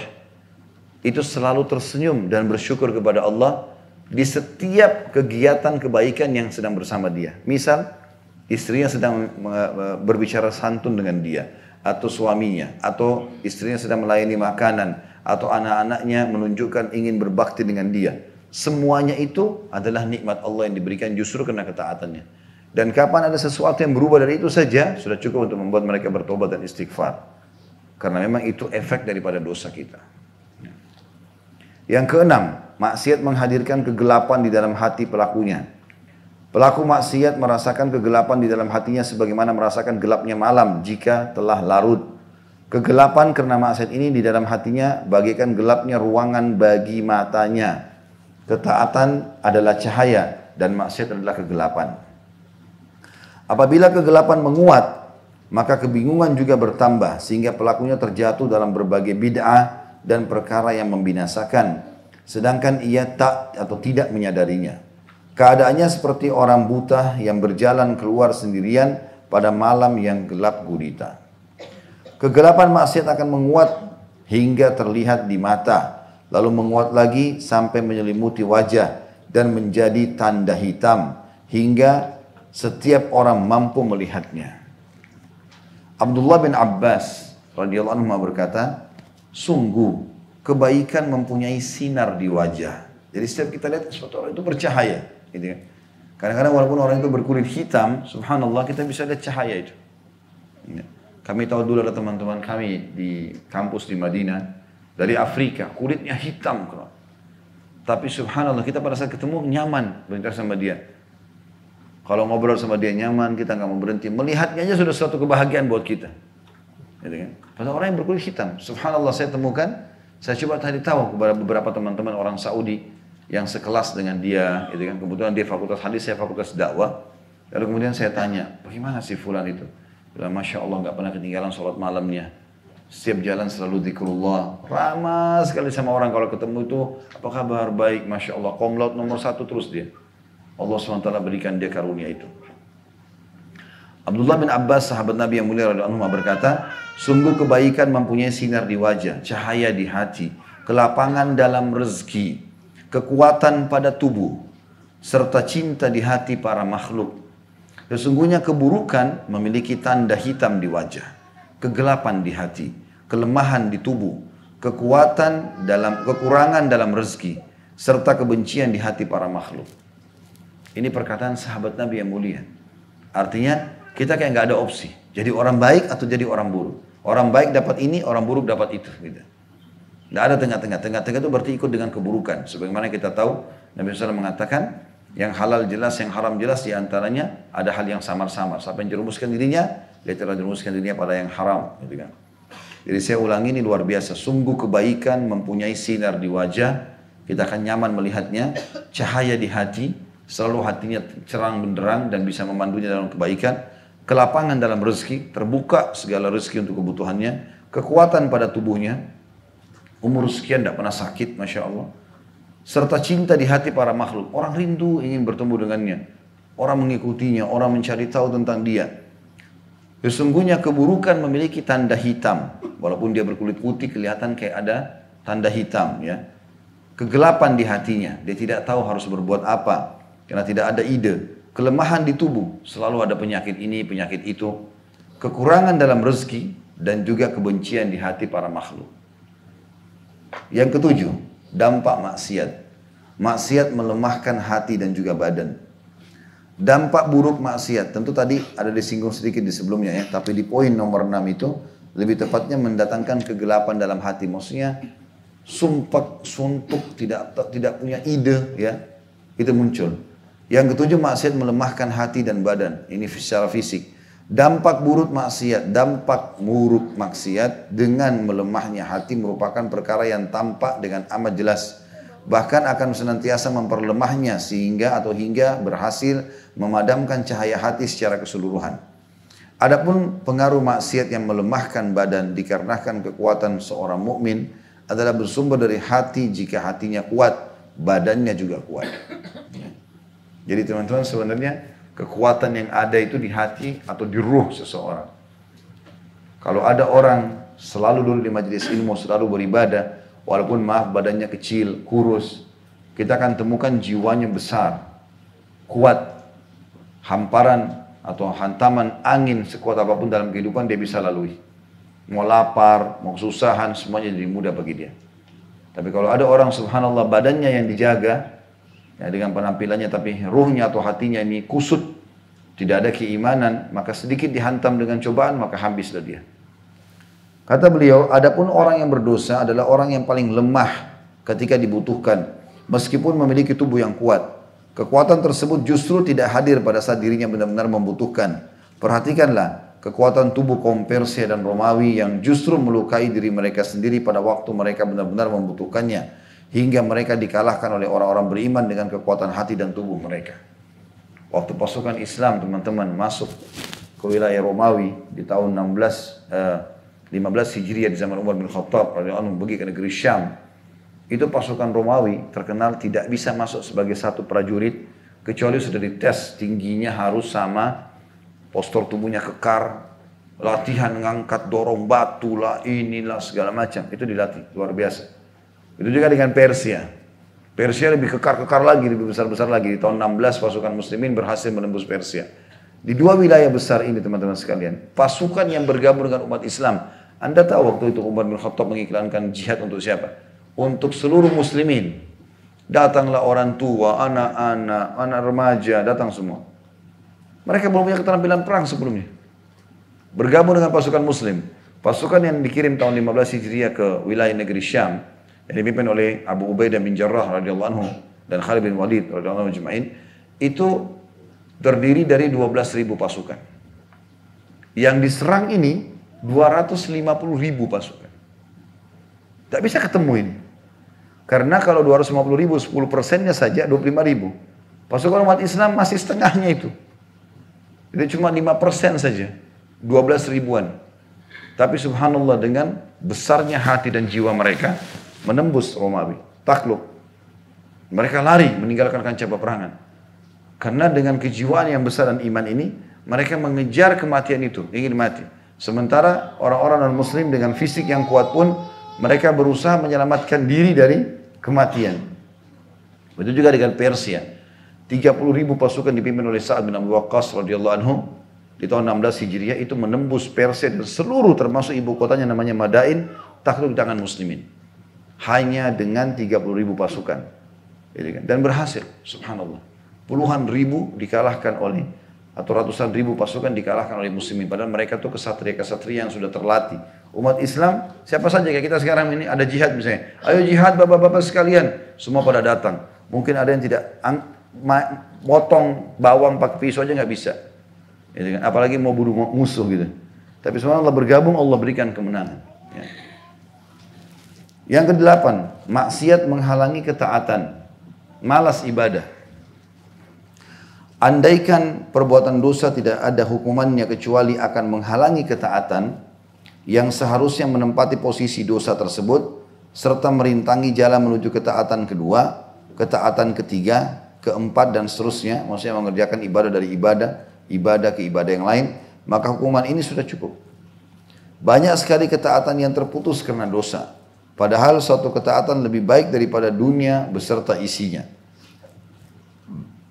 A: itu selalu tersenyum dan bersyukur kepada Allah di setiap kegiatan kebaikan yang sedang bersama dia. Misal istrinya sedang berbicara santun dengan dia atau suaminya atau istrinya sedang melayani makanan atau anak-anaknya menunjukkan ingin berbakti dengan dia. Semuanya itu adalah nikmat Allah yang diberikan justru karena ketaatannya. Dan kapan ada sesuatu yang berubah dari itu saja sudah cukup untuk membuat mereka bertobat dan istighfar. Karena memang itu efek daripada dosa kita. Yang keenam, maksiat menghadirkan kegelapan di dalam hati pelakunya. Pelaku maksiat merasakan kegelapan di dalam hatinya sebagaimana merasakan gelapnya malam jika telah larut. Kegelapan karena maksiat ini di dalam hatinya bagaikan gelapnya ruangan bagi matanya. Ketaatan adalah cahaya dan maksiat adalah kegelapan. Apabila kegelapan menguat, maka kebingungan juga bertambah sehingga pelakunya terjatuh dalam berbagai bid'ah dan perkara yang membinasakan sedangkan ia tak atau tidak menyadarinya. Keadaannya seperti orang buta yang berjalan keluar sendirian pada malam yang gelap gulita. Kegelapan maksiat akan menguat hingga terlihat di mata, lalu menguat lagi sampai menyelimuti wajah dan menjadi tanda hitam hingga setiap orang mampu melihatnya. Abdullah bin Abbas radhiyallahu anhu berkata, sungguh kebaikan mempunyai sinar di wajah. Jadi setiap kita lihat sesuatu orang itu bercahaya, gitu kan. Kadang-kadang walaupun orang itu berkulit hitam, subhanallah kita bisa lihat cahaya itu. Iya. Kami tahu dulu ada teman-teman kami di kampus di Madinah dari Afrika, kulitnya hitam, tapi subhanallah kita pada saat ketemu nyaman berinteraksi sama dia kalau ngobrol sama dia nyaman, kita nggak mau berhenti. Melihatnya aja sudah suatu kebahagiaan buat kita. Gitu kan? Pada orang yang berkulit hitam, subhanallah saya temukan, saya coba tadi tahu kepada beberapa teman-teman orang Saudi yang sekelas dengan dia, gitu kan. Kebetulan dia fakultas hadis, saya fakultas dakwah. Lalu kemudian saya tanya, bagaimana si fulan itu? Bila Masya Allah nggak pernah ketinggalan sholat malamnya. Setiap jalan selalu zikrullah. Ramah sekali sama orang kalau ketemu itu, apa kabar? Baik, Masya Allah. Komlot nomor satu terus dia. Allah SWT berikan dia karunia itu. Abdullah bin Abbas, sahabat Nabi yang mulia radhiyallahu berkata, sungguh kebaikan mempunyai sinar di wajah, cahaya di hati, kelapangan dalam rezeki, kekuatan pada tubuh, serta cinta di hati para makhluk. Sesungguhnya keburukan memiliki tanda hitam di wajah, kegelapan di hati, kelemahan di tubuh, kekuatan dalam kekurangan dalam rezeki, serta kebencian di hati para makhluk. Ini perkataan sahabat Nabi yang mulia. Artinya kita kayak nggak ada opsi. Jadi orang baik atau jadi orang buruk. Orang baik dapat ini, orang buruk dapat itu. Gitu. Nggak ada tengah-tengah. Tengah-tengah itu berarti ikut dengan keburukan. Sebagaimana kita tahu Nabi SAW mengatakan yang halal jelas, yang haram jelas diantaranya ada hal yang samar-samar. Siapa yang jerumuskan dirinya, dia telah jerumuskan dirinya pada yang haram. Gitu kan. Jadi saya ulangi ini luar biasa. Sungguh kebaikan mempunyai sinar di wajah. Kita akan nyaman melihatnya. Cahaya di hati selalu hatinya cerang benderang dan bisa memandunya dalam kebaikan, kelapangan dalam rezeki, terbuka segala rezeki untuk kebutuhannya, kekuatan pada tubuhnya, umur sekian tidak pernah sakit, Masya Allah, serta cinta di hati para makhluk. Orang rindu ingin bertemu dengannya, orang mengikutinya, orang mencari tahu tentang dia. Sesungguhnya ya, keburukan memiliki tanda hitam, walaupun dia berkulit putih kelihatan kayak ada tanda hitam ya. Kegelapan di hatinya, dia tidak tahu harus berbuat apa karena tidak ada ide. Kelemahan di tubuh, selalu ada penyakit ini, penyakit itu. Kekurangan dalam rezeki dan juga kebencian di hati para makhluk. Yang ketujuh, dampak maksiat. Maksiat melemahkan hati dan juga badan. Dampak buruk maksiat, tentu tadi ada disinggung sedikit di sebelumnya ya, tapi di poin nomor enam itu lebih tepatnya mendatangkan kegelapan dalam hati. Maksudnya sumpek, suntuk, tidak tidak punya ide ya, itu muncul. Yang ketujuh maksiat melemahkan hati dan badan. Ini secara fisik. Dampak buruk maksiat, dampak buruk maksiat dengan melemahnya hati merupakan perkara yang tampak dengan amat jelas. Bahkan akan senantiasa memperlemahnya sehingga atau hingga berhasil memadamkan cahaya hati secara keseluruhan. Adapun pengaruh maksiat yang melemahkan badan dikarenakan kekuatan seorang mukmin adalah bersumber dari hati jika hatinya kuat, badannya juga kuat. Jadi teman-teman sebenarnya kekuatan yang ada itu di hati atau di ruh seseorang. Kalau ada orang selalu dulu di majelis ilmu, selalu beribadah, walaupun maaf badannya kecil, kurus, kita akan temukan jiwanya besar, kuat, hamparan atau hantaman angin sekuat apapun dalam kehidupan dia bisa lalui. Mau lapar, mau kesusahan, semuanya jadi mudah bagi dia. Tapi kalau ada orang subhanallah badannya yang dijaga, ya, dengan penampilannya tapi ruhnya atau hatinya ini kusut tidak ada keimanan maka sedikit dihantam dengan cobaan maka habislah dia kata beliau adapun orang yang berdosa adalah orang yang paling lemah ketika dibutuhkan meskipun memiliki tubuh yang kuat kekuatan tersebut justru tidak hadir pada saat dirinya benar-benar membutuhkan perhatikanlah kekuatan tubuh kaum Persia dan Romawi yang justru melukai diri mereka sendiri pada waktu mereka benar-benar membutuhkannya hingga mereka dikalahkan oleh orang-orang beriman dengan kekuatan hati dan tubuh mereka. Waktu pasukan Islam teman-teman masuk ke wilayah Romawi di tahun 16 eh, 15 Hijriah di zaman Umar bin Khattab radhiyallahu pergi ke negeri Syam. Itu pasukan Romawi terkenal tidak bisa masuk sebagai satu prajurit kecuali sudah dites tingginya harus sama postur tubuhnya kekar, latihan ngangkat dorong batu lah inilah segala macam itu dilatih luar biasa. Itu juga dengan Persia. Persia lebih kekar-kekar lagi, lebih besar-besar lagi. Di tahun 16 pasukan muslimin berhasil menembus Persia. Di dua wilayah besar ini teman-teman sekalian, pasukan yang bergabung dengan umat Islam. Anda tahu waktu itu Umar bin Khattab mengiklankan jihad untuk siapa? Untuk seluruh muslimin. Datanglah orang tua, anak-anak, anak remaja, datang semua. Mereka belum punya keterampilan perang sebelumnya. Bergabung dengan pasukan muslim. Pasukan yang dikirim tahun 15 Hijriah ke wilayah negeri Syam, yang dipimpin oleh Abu Ubaidah bin Jarrah radhiyallahu anhu dan Khalid bin Walid radhiyallahu anhu jemain itu terdiri dari 12.000 pasukan. Yang diserang ini 250.000 pasukan. Tak bisa ketemu ini. Karena kalau puluh ribu, 10 persennya saja lima ribu. Pasukan umat Islam masih setengahnya itu. Jadi cuma 5 persen saja. 12 ribuan. Tapi subhanallah dengan besarnya hati dan jiwa mereka, menembus Romawi, takluk. Mereka lari meninggalkan kancah peperangan. Karena dengan kejiwaan yang besar dan iman ini, mereka mengejar kematian itu, ingin mati. Sementara orang-orang non-muslim dengan fisik yang kuat pun, mereka berusaha menyelamatkan diri dari kematian. Begitu juga dengan Persia. 30 ribu pasukan dipimpin oleh Sa'ad bin Abu Waqqas radhiyallahu anhu di tahun 16 Hijriah itu menembus Persia dan seluruh termasuk ibu kotanya namanya Madain takluk di tangan muslimin hanya dengan 30 ribu pasukan. Gitu kan? Dan berhasil, subhanallah. Puluhan ribu dikalahkan oleh atau ratusan ribu pasukan dikalahkan oleh muslimin. Padahal mereka tuh kesatria-kesatria yang sudah terlatih. Umat Islam, siapa saja kayak kita sekarang ini ada jihad misalnya. Ayo jihad bapak-bapak sekalian. Semua pada datang. Mungkin ada yang tidak potong bawang pakai pisau aja nggak bisa. Gitu kan? Apalagi mau bunuh musuh gitu. Tapi allah bergabung Allah berikan kemenangan. Yang kedelapan, maksiat menghalangi ketaatan, malas ibadah. Andaikan perbuatan dosa tidak ada hukumannya kecuali akan menghalangi ketaatan yang seharusnya menempati posisi dosa tersebut serta merintangi jalan menuju ketaatan kedua, ketaatan ketiga, keempat dan seterusnya, maksudnya mengerjakan ibadah dari ibadah, ibadah ke ibadah yang lain, maka hukuman ini sudah cukup. Banyak sekali ketaatan yang terputus karena dosa, Padahal suatu ketaatan lebih baik daripada dunia beserta isinya.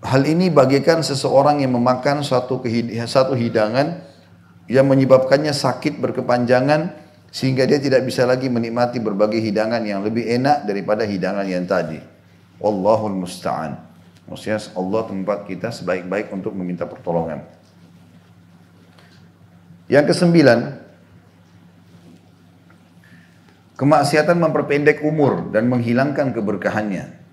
A: Hal ini bagaikan seseorang yang memakan suatu, satu hidangan yang menyebabkannya sakit berkepanjangan sehingga dia tidak bisa lagi menikmati berbagai hidangan yang lebih enak daripada hidangan yang tadi. Allahul musta'an. Maksudnya Allah tempat kita sebaik-baik untuk meminta pertolongan. Yang kesembilan, Kemaksiatan memperpendek umur dan menghilangkan keberkahannya.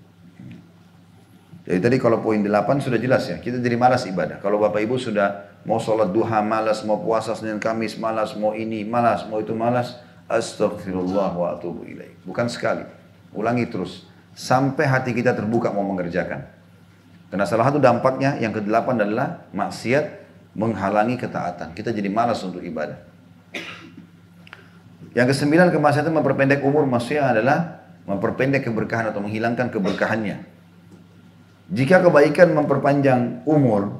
A: Jadi tadi kalau poin 8 sudah jelas ya, kita jadi malas ibadah. Kalau Bapak Ibu sudah mau sholat duha malas, mau puasa Senin Kamis malas, mau ini malas, mau itu malas, astagfirullah wa atubu ilaih. Bukan sekali, ulangi terus. Sampai hati kita terbuka mau mengerjakan. Karena salah satu dampaknya yang ke delapan adalah maksiat menghalangi ketaatan. Kita jadi malas untuk ibadah. Yang kesembilan kemaksiatan memperpendek umur maksudnya adalah memperpendek keberkahan atau menghilangkan keberkahannya. Jika kebaikan memperpanjang umur,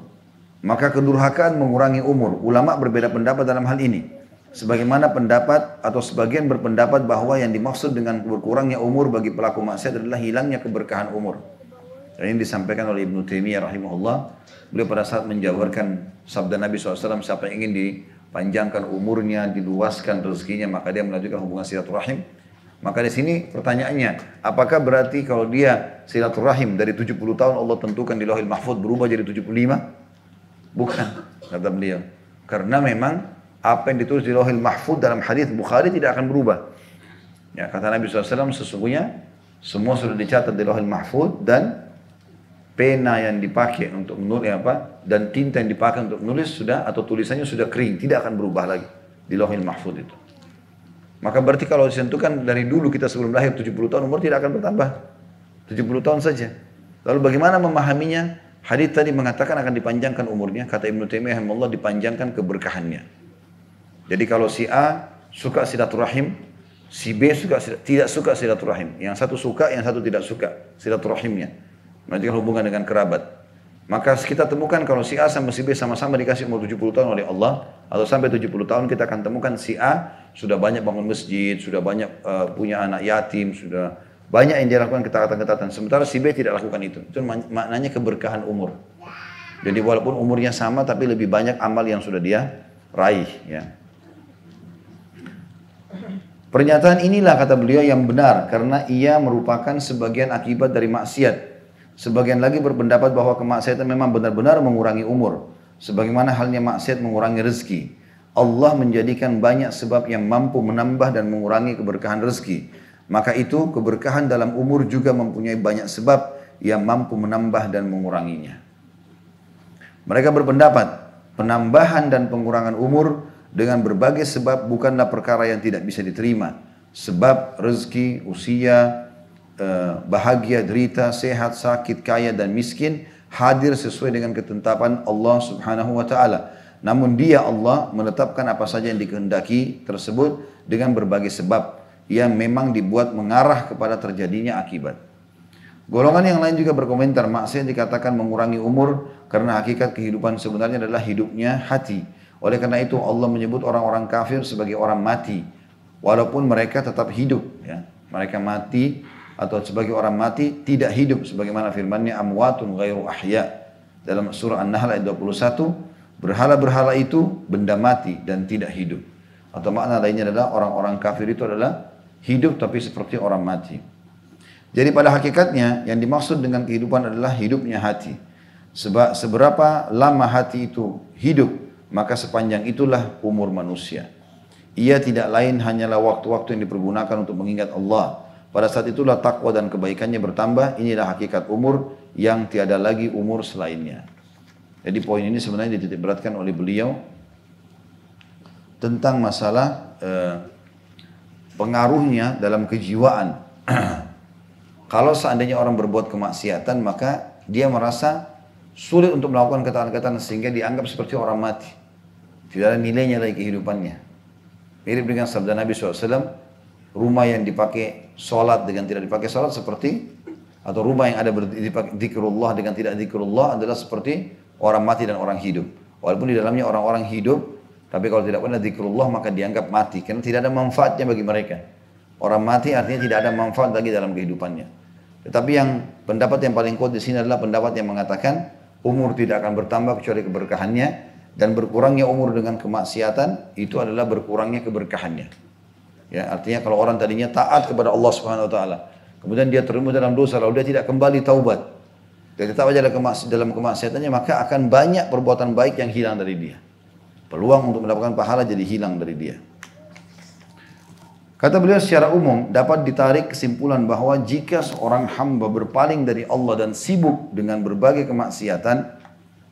A: maka kedurhakaan mengurangi umur. Ulama berbeda pendapat dalam hal ini. Sebagaimana pendapat atau sebagian berpendapat bahwa yang dimaksud dengan berkurangnya umur bagi pelaku maksiat adalah hilangnya keberkahan umur. Dan ini disampaikan oleh Ibnu Taimiyah rahimahullah. Beliau pada saat menjabarkan sabda Nabi SAW siapa yang ingin di panjangkan umurnya, diluaskan rezekinya, maka dia melanjutkan hubungan silaturahim. Maka di sini pertanyaannya, apakah berarti kalau dia silaturahim dari 70 tahun Allah tentukan di lahir Mahfud berubah jadi 75? Bukan, kata beliau. Karena memang apa yang ditulis di lahir Mahfud dalam hadis Bukhari tidak akan berubah. Ya, kata Nabi SAW sesungguhnya semua sudah dicatat di lahir Mahfud dan pena yang dipakai untuk menulis eh, apa dan tinta yang dipakai untuk menulis sudah atau tulisannya sudah kering, tidak akan berubah lagi di lohil Mahfud itu. Maka berarti kalau disentuhkan dari dulu kita sebelum lahir 70 tahun umur tidak akan bertambah. 70 tahun saja. Lalu bagaimana memahaminya? Hadis tadi mengatakan akan dipanjangkan umurnya, kata Ibnu Taimiyah Allah dipanjangkan keberkahannya. Jadi kalau si A suka silaturahim, si B suka tidak suka silaturahim. Yang satu suka, yang satu tidak suka silaturahimnya melanjutkan hubungan dengan kerabat. Maka kita temukan kalau si A sama si B sama-sama dikasih umur 70 tahun oleh Allah atau sampai 70 tahun kita akan temukan si A sudah banyak bangun masjid, sudah banyak uh, punya anak yatim, sudah banyak yang dia lakukan ketaatan-ketaatan. Sementara si B tidak lakukan itu. Itu maknanya keberkahan umur. Jadi walaupun umurnya sama tapi lebih banyak amal yang sudah dia raih ya. Pernyataan inilah kata beliau yang benar karena ia merupakan sebagian akibat dari maksiat Sebagian lagi berpendapat bahwa kemaksiatan memang benar-benar mengurangi umur. Sebagaimana halnya maksiat mengurangi rezeki. Allah menjadikan banyak sebab yang mampu menambah dan mengurangi keberkahan rezeki. Maka itu keberkahan dalam umur juga mempunyai banyak sebab yang mampu menambah dan menguranginya. Mereka berpendapat penambahan dan pengurangan umur dengan berbagai sebab bukanlah perkara yang tidak bisa diterima. Sebab rezeki, usia, Eh, bahagia, derita, sehat, sakit, kaya dan miskin hadir sesuai dengan ketentapan Allah Subhanahu wa taala. Namun dia Allah menetapkan apa saja yang dikehendaki tersebut dengan berbagai sebab yang memang dibuat mengarah kepada terjadinya akibat. Golongan yang lain juga berkomentar maksiat dikatakan mengurangi umur karena hakikat kehidupan sebenarnya adalah hidupnya hati. Oleh karena itu Allah menyebut orang-orang kafir sebagai orang mati walaupun mereka tetap hidup ya. Mereka mati atau sebagai orang mati tidak hidup sebagaimana firmannya amwatun ghairu ahya. Dalam surah An-Nahl ayat 21, berhala-berhala itu benda mati dan tidak hidup. Atau makna lainnya adalah orang-orang kafir itu adalah hidup tapi seperti orang mati. Jadi pada hakikatnya yang dimaksud dengan kehidupan adalah hidupnya hati. Sebab seberapa lama hati itu hidup, maka sepanjang itulah umur manusia. Ia tidak lain hanyalah waktu-waktu yang dipergunakan untuk mengingat Allah pada saat itulah takwa dan kebaikannya bertambah. Inilah hakikat umur yang tiada lagi umur selainnya. Jadi poin ini sebenarnya dititik beratkan oleh beliau tentang masalah eh, pengaruhnya dalam kejiwaan. Kalau seandainya orang berbuat kemaksiatan maka dia merasa sulit untuk melakukan ketaatan-ketaatan sehingga dianggap seperti orang mati. Tidak ada nilainya lagi kehidupannya. Mirip dengan sabda Nabi SAW, rumah yang dipakai sholat dengan tidak dipakai sholat seperti atau rumah yang ada dipakai zikrullah dengan tidak zikrullah adalah seperti orang mati dan orang hidup. Walaupun di dalamnya orang-orang hidup, tapi kalau tidak pernah zikrullah maka dianggap mati karena tidak ada manfaatnya bagi mereka. Orang mati artinya tidak ada manfaat lagi dalam kehidupannya. Tetapi yang pendapat yang paling kuat di sini adalah pendapat yang mengatakan umur tidak akan bertambah kecuali keberkahannya dan berkurangnya umur dengan kemaksiatan itu adalah berkurangnya keberkahannya. Ya, artinya kalau orang tadinya taat kepada Allah Subhanahu wa taala, kemudian dia terlibat dalam dosa lalu dia tidak kembali taubat. Dia tetap aja dalam kemaksiatannya maka akan banyak perbuatan baik yang hilang dari dia. Peluang untuk mendapatkan pahala jadi hilang dari dia. Kata beliau secara umum dapat ditarik kesimpulan bahwa jika seorang hamba berpaling dari Allah dan sibuk dengan berbagai kemaksiatan,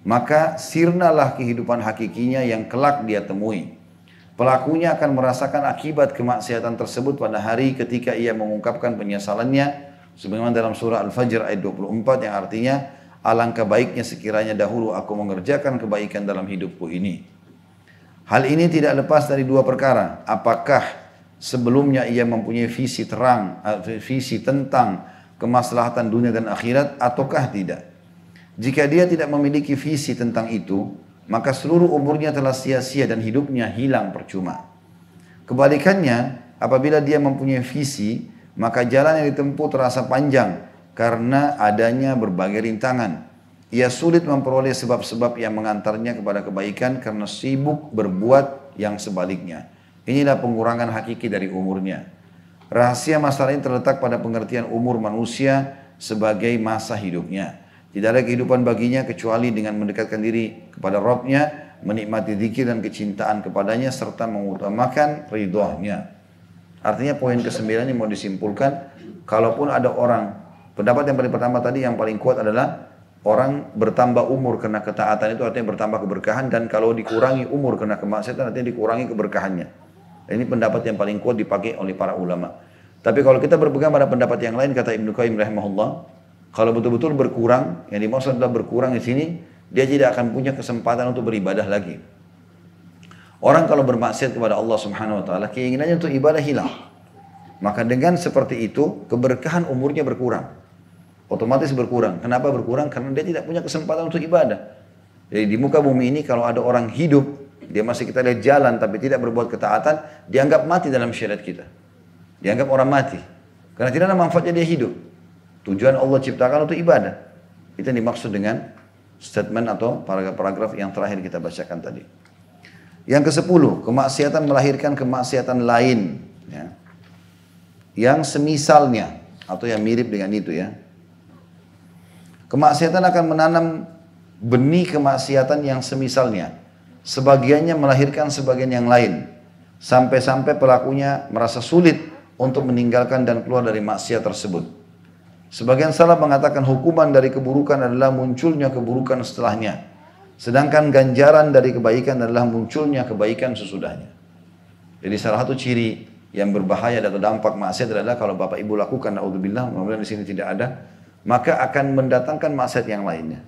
A: maka sirnalah kehidupan hakikinya yang kelak dia temui. Pelakunya akan merasakan akibat kemaksiatan tersebut pada hari ketika ia mengungkapkan penyesalannya sebagaimana dalam surah Al-Fajr ayat 24 yang artinya alangkah baiknya sekiranya dahulu aku mengerjakan kebaikan dalam hidupku ini. Hal ini tidak lepas dari dua perkara, apakah sebelumnya ia mempunyai visi terang, eh, visi tentang kemaslahatan dunia dan akhirat ataukah tidak. Jika dia tidak memiliki visi tentang itu, maka seluruh umurnya telah sia-sia dan hidupnya hilang percuma. Kebalikannya, apabila dia mempunyai visi, maka jalan yang ditempuh terasa panjang karena adanya berbagai rintangan. Ia sulit memperoleh sebab-sebab yang mengantarnya kepada kebaikan karena sibuk berbuat yang sebaliknya. Inilah pengurangan hakiki dari umurnya. Rahasia masalah ini terletak pada pengertian umur manusia sebagai masa hidupnya. Tidak ada kehidupan baginya kecuali dengan mendekatkan diri kepada Robnya, menikmati zikir dan kecintaan kepadanya, serta mengutamakan ridhonya. Artinya poin kesembilan yang mau disimpulkan, kalaupun ada orang, pendapat yang paling pertama tadi yang paling kuat adalah orang bertambah umur karena ketaatan itu artinya bertambah keberkahan dan kalau dikurangi umur karena kemaksiatan artinya dikurangi keberkahannya. Ini pendapat yang paling kuat dipakai oleh para ulama. Tapi kalau kita berpegang pada pendapat yang lain kata Ibnu Qayyim rahimahullah, kalau betul-betul berkurang, yang dimaksud adalah berkurang di sini, dia tidak akan punya kesempatan untuk beribadah lagi. Orang kalau bermaksiat kepada Allah Subhanahu wa taala, keinginannya untuk ibadah hilang. Maka dengan seperti itu, keberkahan umurnya berkurang. Otomatis berkurang. Kenapa berkurang? Karena dia tidak punya kesempatan untuk ibadah. Jadi di muka bumi ini kalau ada orang hidup, dia masih kita lihat jalan tapi tidak berbuat ketaatan, dianggap mati dalam syariat kita. Dianggap orang mati. Karena tidak ada manfaatnya dia hidup. Tujuan Allah ciptakan untuk ibadah. Itu yang dimaksud dengan statement atau paragraf-paragraf yang terakhir kita bacakan tadi. Yang ke sepuluh, kemaksiatan melahirkan kemaksiatan lain. Ya. Yang semisalnya atau yang mirip dengan itu ya. Kemaksiatan akan menanam benih kemaksiatan yang semisalnya. Sebagiannya melahirkan sebagian yang lain. Sampai-sampai pelakunya merasa sulit untuk meninggalkan dan keluar dari maksiat tersebut. Sebagian salah mengatakan hukuman dari keburukan adalah munculnya keburukan setelahnya. Sedangkan ganjaran dari kebaikan adalah munculnya kebaikan sesudahnya. Jadi salah satu ciri yang berbahaya dan dampak maksiat adalah kalau bapak ibu lakukan, naudzubillah, kemudian di sini tidak ada, maka akan mendatangkan maksiat yang lainnya.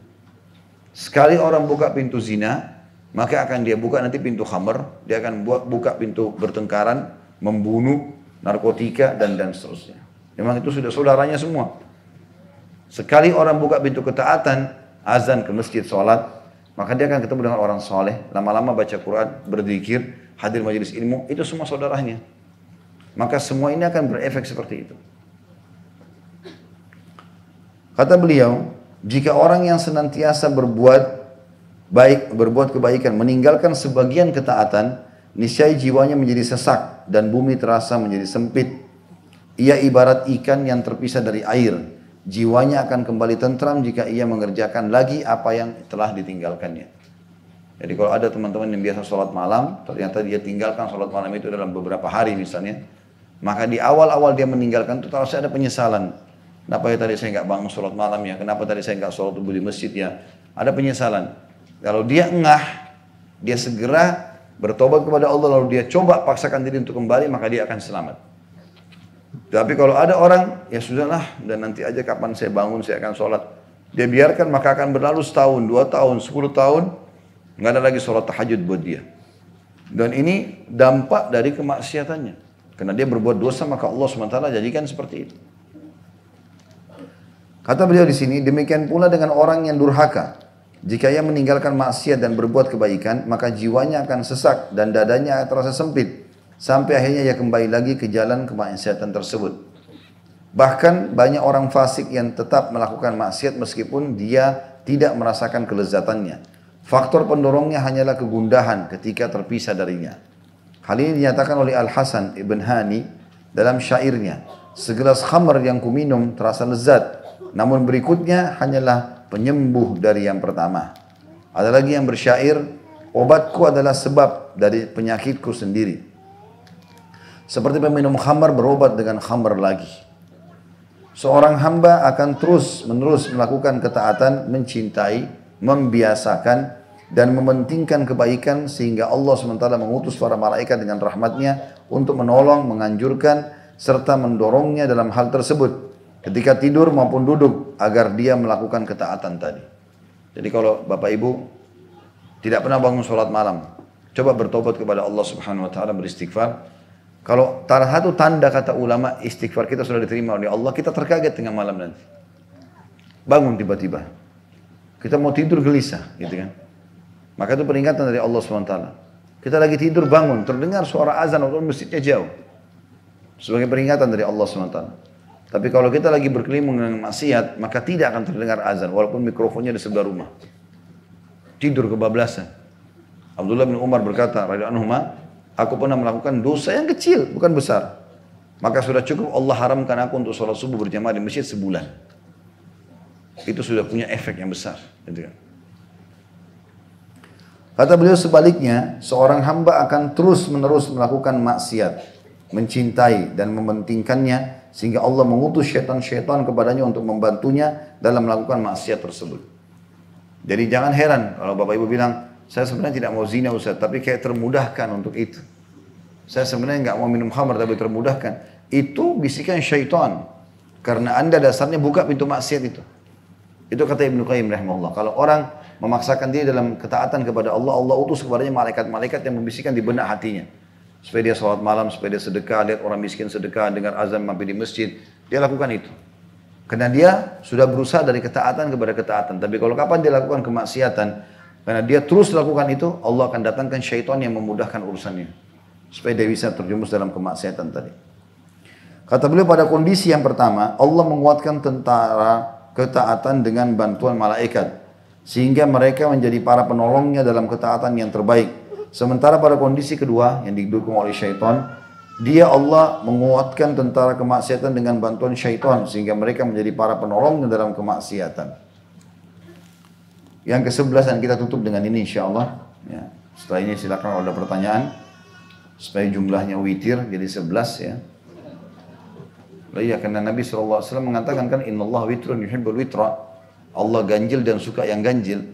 A: Sekali orang buka pintu zina, maka akan dia buka nanti pintu khamar, dia akan buat buka pintu bertengkaran, membunuh, narkotika dan dan seterusnya. Memang itu sudah saudaranya semua. Sekali orang buka pintu ketaatan, azan ke masjid, sholat, maka dia akan ketemu dengan orang soleh, lama-lama baca Quran, berzikir, hadir majelis ilmu, itu semua saudaranya. Maka semua ini akan berefek seperti itu. Kata beliau, jika orang yang senantiasa berbuat baik, berbuat kebaikan, meninggalkan sebagian ketaatan, niscaya jiwanya menjadi sesak dan bumi terasa menjadi sempit. Ia ibarat ikan yang terpisah dari air jiwanya akan kembali tentram jika ia mengerjakan lagi apa yang telah ditinggalkannya. Jadi kalau ada teman-teman yang biasa sholat malam, ternyata dia tinggalkan sholat malam itu dalam beberapa hari misalnya, maka di awal-awal dia meninggalkan itu terasa ada penyesalan. Kenapa ya tadi saya nggak bangun sholat malam ya? Kenapa tadi saya nggak sholat tubuh di masjid ya? Ada penyesalan. Kalau dia engah, dia segera bertobat kepada Allah lalu dia coba paksakan diri untuk kembali maka dia akan selamat. Tapi kalau ada orang, ya sudahlah, dan nanti aja kapan saya bangun saya akan sholat. Dia biarkan maka akan berlalu setahun, dua tahun, sepuluh tahun, nggak ada lagi sholat tahajud buat dia. Dan ini dampak dari kemaksiatannya. Karena dia berbuat dosa maka Allah SWT jadikan seperti itu. Kata beliau di sini, demikian pula dengan orang yang durhaka. Jika ia meninggalkan maksiat dan berbuat kebaikan, maka jiwanya akan sesak dan dadanya terasa sempit. Sampai akhirnya ia kembali lagi ke jalan kemaksiatan tersebut. Bahkan banyak orang fasik yang tetap melakukan maksiat meskipun dia tidak merasakan kelezatannya. Faktor pendorongnya hanyalah kegundahan ketika terpisah darinya. Hal ini dinyatakan oleh Al-Hasan Ibn Hani dalam syairnya. Segelas khamar yang kuminum terasa lezat, namun berikutnya hanyalah penyembuh dari yang pertama. Ada lagi yang bersyair, obatku adalah sebab dari penyakitku sendiri. Seperti peminum khamar berobat dengan khamar lagi. Seorang hamba akan terus menerus melakukan ketaatan, mencintai, membiasakan, dan mementingkan kebaikan sehingga Allah sementara mengutus para malaikat dengan rahmatnya untuk menolong, menganjurkan, serta mendorongnya dalam hal tersebut ketika tidur maupun duduk agar dia melakukan ketaatan tadi. Jadi kalau Bapak Ibu tidak pernah bangun sholat malam, coba bertobat kepada Allah Subhanahu wa taala beristighfar kalau salah satu tanda kata ulama istighfar kita sudah diterima oleh Allah, kita terkaget tengah malam nanti. Bangun tiba-tiba. Kita mau tidur gelisah, gitu kan. Maka itu peringatan dari Allah SWT. Kita lagi tidur bangun, terdengar suara azan walaupun masjidnya jauh. Sebagai peringatan dari Allah SWT. Tapi kalau kita lagi berkeliling dengan maksiat, maka tidak akan terdengar azan walaupun mikrofonnya di sebelah rumah. Tidur kebablasan. Abdullah bin Umar berkata, radhiyallahu anhu Aku pernah melakukan dosa yang kecil, bukan besar. Maka sudah cukup Allah haramkan aku untuk sholat subuh berjamaah di masjid sebulan. Itu sudah punya efek yang besar. Gitu kan? Kata beliau sebaliknya, seorang hamba akan terus-menerus melakukan maksiat, mencintai dan mementingkannya sehingga Allah mengutus syaitan-syaitan kepadanya untuk membantunya dalam melakukan maksiat tersebut. Jadi jangan heran kalau Bapak Ibu bilang, saya sebenarnya tidak mau zina Ustaz, tapi kayak termudahkan untuk itu. Saya sebenarnya nggak mau minum khamar tapi termudahkan. Itu bisikan syaitan. Karena anda dasarnya buka pintu maksiat itu. Itu kata Ibnu Qayyim rahimahullah. Kalau orang memaksakan diri dalam ketaatan kepada Allah, Allah utus kepadanya malaikat-malaikat yang membisikkan di benak hatinya. Supaya dia sholat malam, supaya dia sedekah, lihat orang miskin sedekah, dengar azan mampir di masjid. Dia lakukan itu. Karena dia sudah berusaha dari ketaatan kepada ketaatan. Tapi kalau kapan dia lakukan kemaksiatan, karena dia terus lakukan itu, Allah akan datangkan syaitan yang memudahkan urusannya. Supaya dia bisa terjumus dalam kemaksiatan tadi. Kata beliau pada kondisi yang pertama, Allah menguatkan tentara ketaatan dengan bantuan malaikat. Sehingga mereka menjadi para penolongnya dalam ketaatan yang terbaik. Sementara pada kondisi kedua yang didukung oleh syaitan, dia Allah menguatkan tentara kemaksiatan dengan bantuan syaitan sehingga mereka menjadi para penolongnya dalam kemaksiatan yang ke-11 dan kita tutup dengan ini insya Allah. Ya. Setelah ini silakan kalau ada pertanyaan supaya jumlahnya witir jadi 11 ya. Lah iya karena Nabi SAW mengatakan kan Allah witrun yuhibbul witra. Allah ganjil dan suka yang ganjil.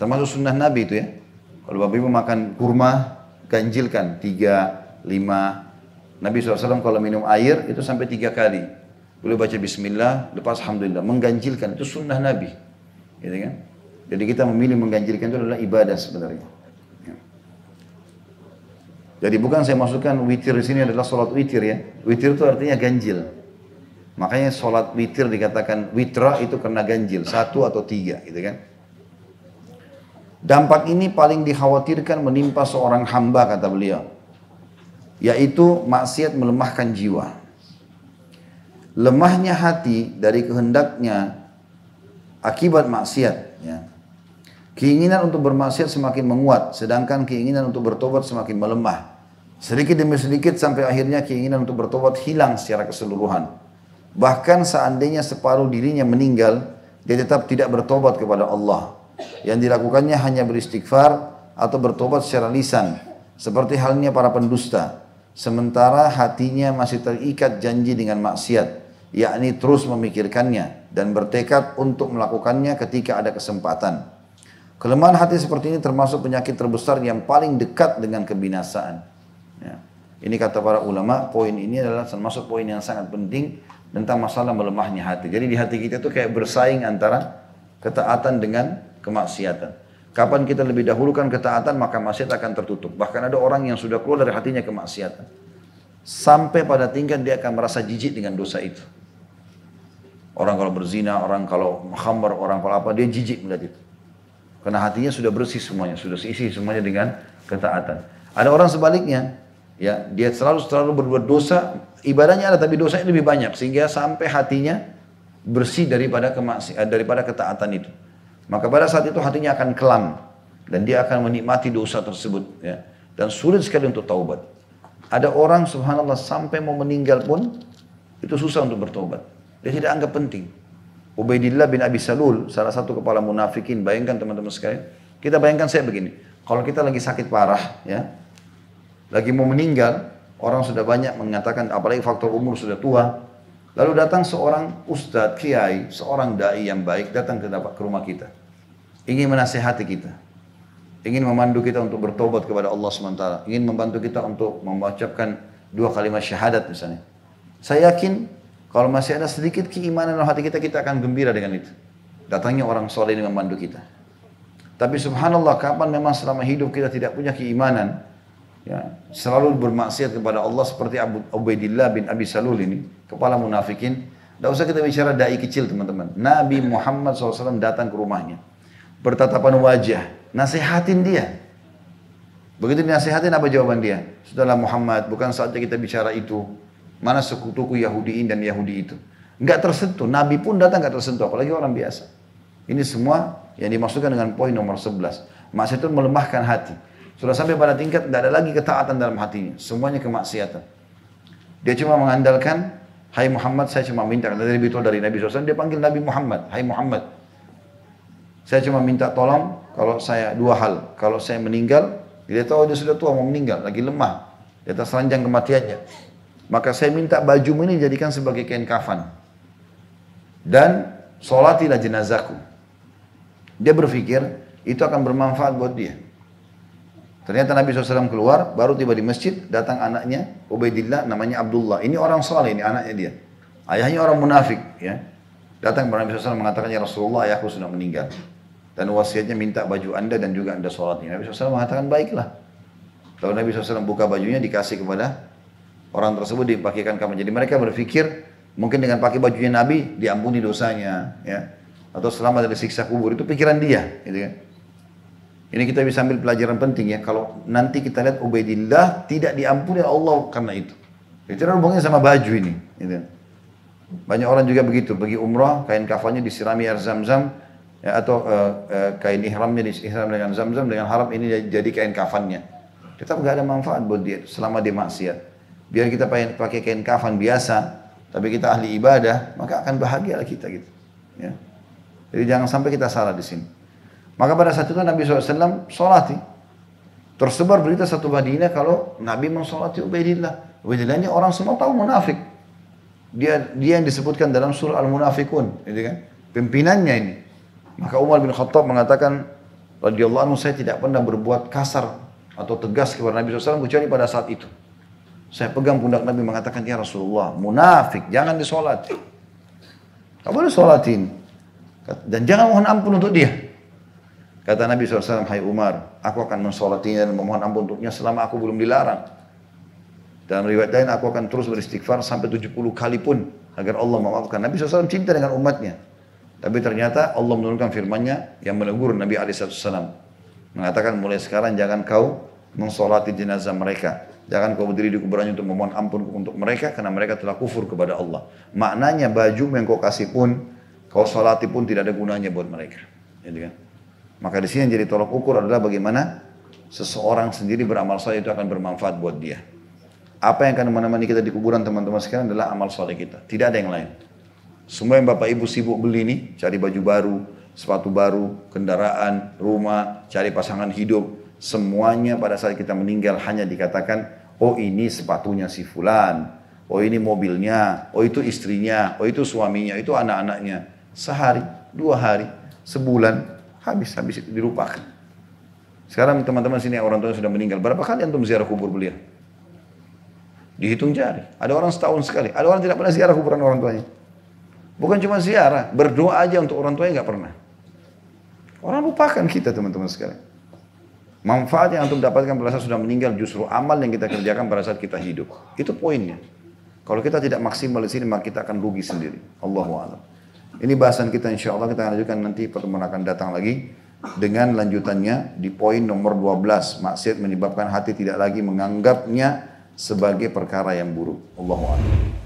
A: Termasuk sunnah Nabi itu ya. Kalau Bapak Ibu makan kurma, ganjilkan tiga, lima. Nabi SAW kalau minum air itu sampai tiga kali. Boleh baca bismillah, lepas alhamdulillah. Mengganjilkan, itu sunnah Nabi. Gitu kan? Jadi kita memilih mengganjilkan itu adalah ibadah sebenarnya. Ya. Jadi bukan saya masukkan witir di sini adalah sholat witir ya. Witir itu artinya ganjil. Makanya sholat witir dikatakan witra itu karena ganjil. Satu atau tiga gitu kan. Dampak ini paling dikhawatirkan menimpa seorang hamba kata beliau. Yaitu maksiat melemahkan jiwa. Lemahnya hati dari kehendaknya akibat maksiat. Ya. Keinginan untuk bermaksiat semakin menguat, sedangkan keinginan untuk bertobat semakin melemah. Sedikit demi sedikit sampai akhirnya keinginan untuk bertobat hilang secara keseluruhan. Bahkan seandainya separuh dirinya meninggal, dia tetap tidak bertobat kepada Allah. Yang dilakukannya hanya beristighfar atau bertobat secara lisan, seperti halnya para pendusta. Sementara hatinya masih terikat janji dengan maksiat, yakni terus memikirkannya dan bertekad untuk melakukannya ketika ada kesempatan. Kelemahan hati seperti ini termasuk penyakit terbesar yang paling dekat dengan kebinasaan. Ya. Ini kata para ulama, poin ini adalah termasuk poin yang sangat penting tentang masalah melemahnya hati. Jadi di hati kita itu kayak bersaing antara ketaatan dengan kemaksiatan. Kapan kita lebih dahulukan ketaatan, maka maksiat akan tertutup. Bahkan ada orang yang sudah keluar dari hatinya kemaksiatan. Sampai pada tingkat dia akan merasa jijik dengan dosa itu. Orang kalau berzina, orang kalau khamar, orang kalau apa, dia jijik melihat itu. Karena hatinya sudah bersih semuanya, sudah seisi semuanya dengan ketaatan. Ada orang sebaliknya, ya dia selalu selalu berbuat dosa, ibadahnya ada tapi dosanya lebih banyak sehingga sampai hatinya bersih daripada kemaksi, eh, daripada ketaatan itu. Maka pada saat itu hatinya akan kelam dan dia akan menikmati dosa tersebut ya. Dan sulit sekali untuk taubat. Ada orang subhanallah sampai mau meninggal pun itu susah untuk bertobat. Dia tidak anggap penting. Ubaidillah bin Abi Salul, salah satu kepala munafikin, bayangkan teman-teman sekalian. Kita bayangkan saya begini, kalau kita lagi sakit parah, ya, lagi mau meninggal, orang sudah banyak mengatakan, apalagi faktor umur sudah tua. Lalu datang seorang ustadz, kiai, seorang dai yang baik datang ke, rumah kita. Ingin menasehati kita. Ingin memandu kita untuk bertobat kepada Allah SWT. Ingin membantu kita untuk mengucapkan dua kalimat syahadat misalnya. Saya yakin kalau masih ada sedikit keimanan dalam hati kita, kita akan gembira dengan itu. Datangnya orang soleh ini memandu kita. Tapi subhanallah, kapan memang selama hidup kita tidak punya keimanan, ya, selalu bermaksiat kepada Allah seperti Abu Ubaidillah bin Abi Salul ini, kepala munafikin, tidak usah kita bicara da'i kecil teman-teman. Nabi Muhammad SAW datang ke rumahnya. Bertatapan wajah. Nasihatin dia. Begitu dinasihatin apa jawaban dia? Sudahlah Muhammad, bukan saatnya kita bicara itu. Mana sekutuku Yahudi dan Yahudi itu. Nggak tersentuh. Nabi pun datang nggak tersentuh. Apalagi orang biasa. Ini semua yang dimaksudkan dengan poin nomor 11. Masih itu melemahkan hati. Sudah sampai pada tingkat tidak ada lagi ketaatan dalam hatinya. Semuanya kemaksiatan. Dia cuma mengandalkan, Hai Muhammad, saya cuma minta. Karena lebih tua dari Nabi SAW, dia panggil Nabi Muhammad. Hai Muhammad. Saya cuma minta tolong kalau saya dua hal. Kalau saya meninggal, dia tahu dia sudah tua mau meninggal, lagi lemah. Dia terseranjang kematiannya. Maka saya minta baju ini jadikan sebagai kain kafan. Dan solatilah jenazahku. Dia berpikir, itu akan bermanfaat buat dia. Ternyata Nabi SAW keluar, baru tiba di masjid, datang anaknya, Ubaidillah, namanya Abdullah. Ini orang soleh, ini anaknya dia. Ayahnya orang munafik. ya Datang kepada Nabi SAW mengatakan, Ya Rasulullah, ayahku sudah meninggal. Dan wasiatnya minta baju anda dan juga anda sholatnya. Nabi SAW mengatakan, baiklah. Lalu Nabi SAW buka bajunya, dikasih kepada orang tersebut dipakaikan kamar. Jadi mereka berpikir mungkin dengan pakai bajunya Nabi diampuni dosanya, ya. Atau selama dari siksa kubur itu pikiran dia, gitu kan. Ini kita bisa ambil pelajaran penting ya. Kalau nanti kita lihat Ubaidillah tidak diampuni Allah karena itu. Itu hubungannya sama baju ini. Gitu. Kan. Banyak orang juga begitu. Bagi umrah, kain kafannya disirami air zam-zam. Ya, atau uh, uh, kain ihramnya disiram dengan zam-zam. Dengan harap ini jadi kain kafannya. Tetap nggak ada manfaat buat dia selama dia maksiat biar kita pakai kain kafan biasa, tapi kita ahli ibadah, maka akan bahagia kita gitu. Ya. Jadi jangan sampai kita salah di sini. Maka pada saat itu Nabi SAW solati. Ya. Tersebar berita satu Madinah kalau Nabi mensolati Ubaidillah. Ubaidillah ini orang semua tahu munafik. Dia dia yang disebutkan dalam surah Al-Munafikun, gitu kan? Pimpinannya ini. Maka Umar bin Khattab mengatakan, radhiyallahu anhu saya tidak pernah berbuat kasar atau tegas kepada Nabi SAW kecuali pada saat itu. Saya pegang pundak Nabi mengatakan, Ya Rasulullah, munafik, jangan disolati. Kamu boleh solatin. Dan jangan mohon ampun untuk dia. Kata Nabi SAW, Hai Umar, aku akan mensolatinya dan memohon ampun untuknya selama aku belum dilarang. Dan riwayat lain, aku akan terus beristighfar sampai 70 kali pun agar Allah memaafkan. Nabi SAW cinta dengan umatnya. Tapi ternyata Allah menurunkan firmannya yang menegur Nabi SAW. Mengatakan mulai sekarang jangan kau mensolati jenazah mereka. Jangan kau berdiri di kuburannya untuk memohon ampun untuk mereka karena mereka telah kufur kepada Allah. Maknanya baju yang kau kasih pun, kau solati pun tidak ada gunanya buat mereka. Gitu kan? Maka di sini yang jadi tolak ukur adalah bagaimana seseorang sendiri beramal soleh itu akan bermanfaat buat dia. Apa yang akan menemani kita di kuburan teman-teman sekarang adalah amal soleh kita. Tidak ada yang lain. Semua yang bapak ibu sibuk beli ini cari baju baru, sepatu baru, kendaraan, rumah, cari pasangan hidup, semuanya pada saat kita meninggal hanya dikatakan, oh ini sepatunya si fulan, oh ini mobilnya, oh itu istrinya, oh itu suaminya, itu anak-anaknya. Sehari, dua hari, sebulan, habis-habis itu dirupakan Sekarang teman-teman sini orang tua sudah meninggal, berapa kali antum ziarah kubur beliau? Dihitung jari. Ada orang setahun sekali, ada orang tidak pernah ziarah kuburan orang tuanya. Bukan cuma ziarah, berdoa aja untuk orang tuanya nggak pernah. Orang lupakan kita teman-teman sekalian. Manfaat yang antum dapatkan pada saat sudah meninggal justru amal yang kita kerjakan pada saat kita hidup. Itu poinnya. Kalau kita tidak maksimal di sini maka kita akan rugi sendiri. Allahu a'lam. Ini bahasan kita insya Allah kita akan lanjutkan nanti pertemuan akan datang lagi dengan lanjutannya di poin nomor 12 maksiat menyebabkan hati tidak lagi menganggapnya sebagai perkara yang buruk. Allahu a'lam.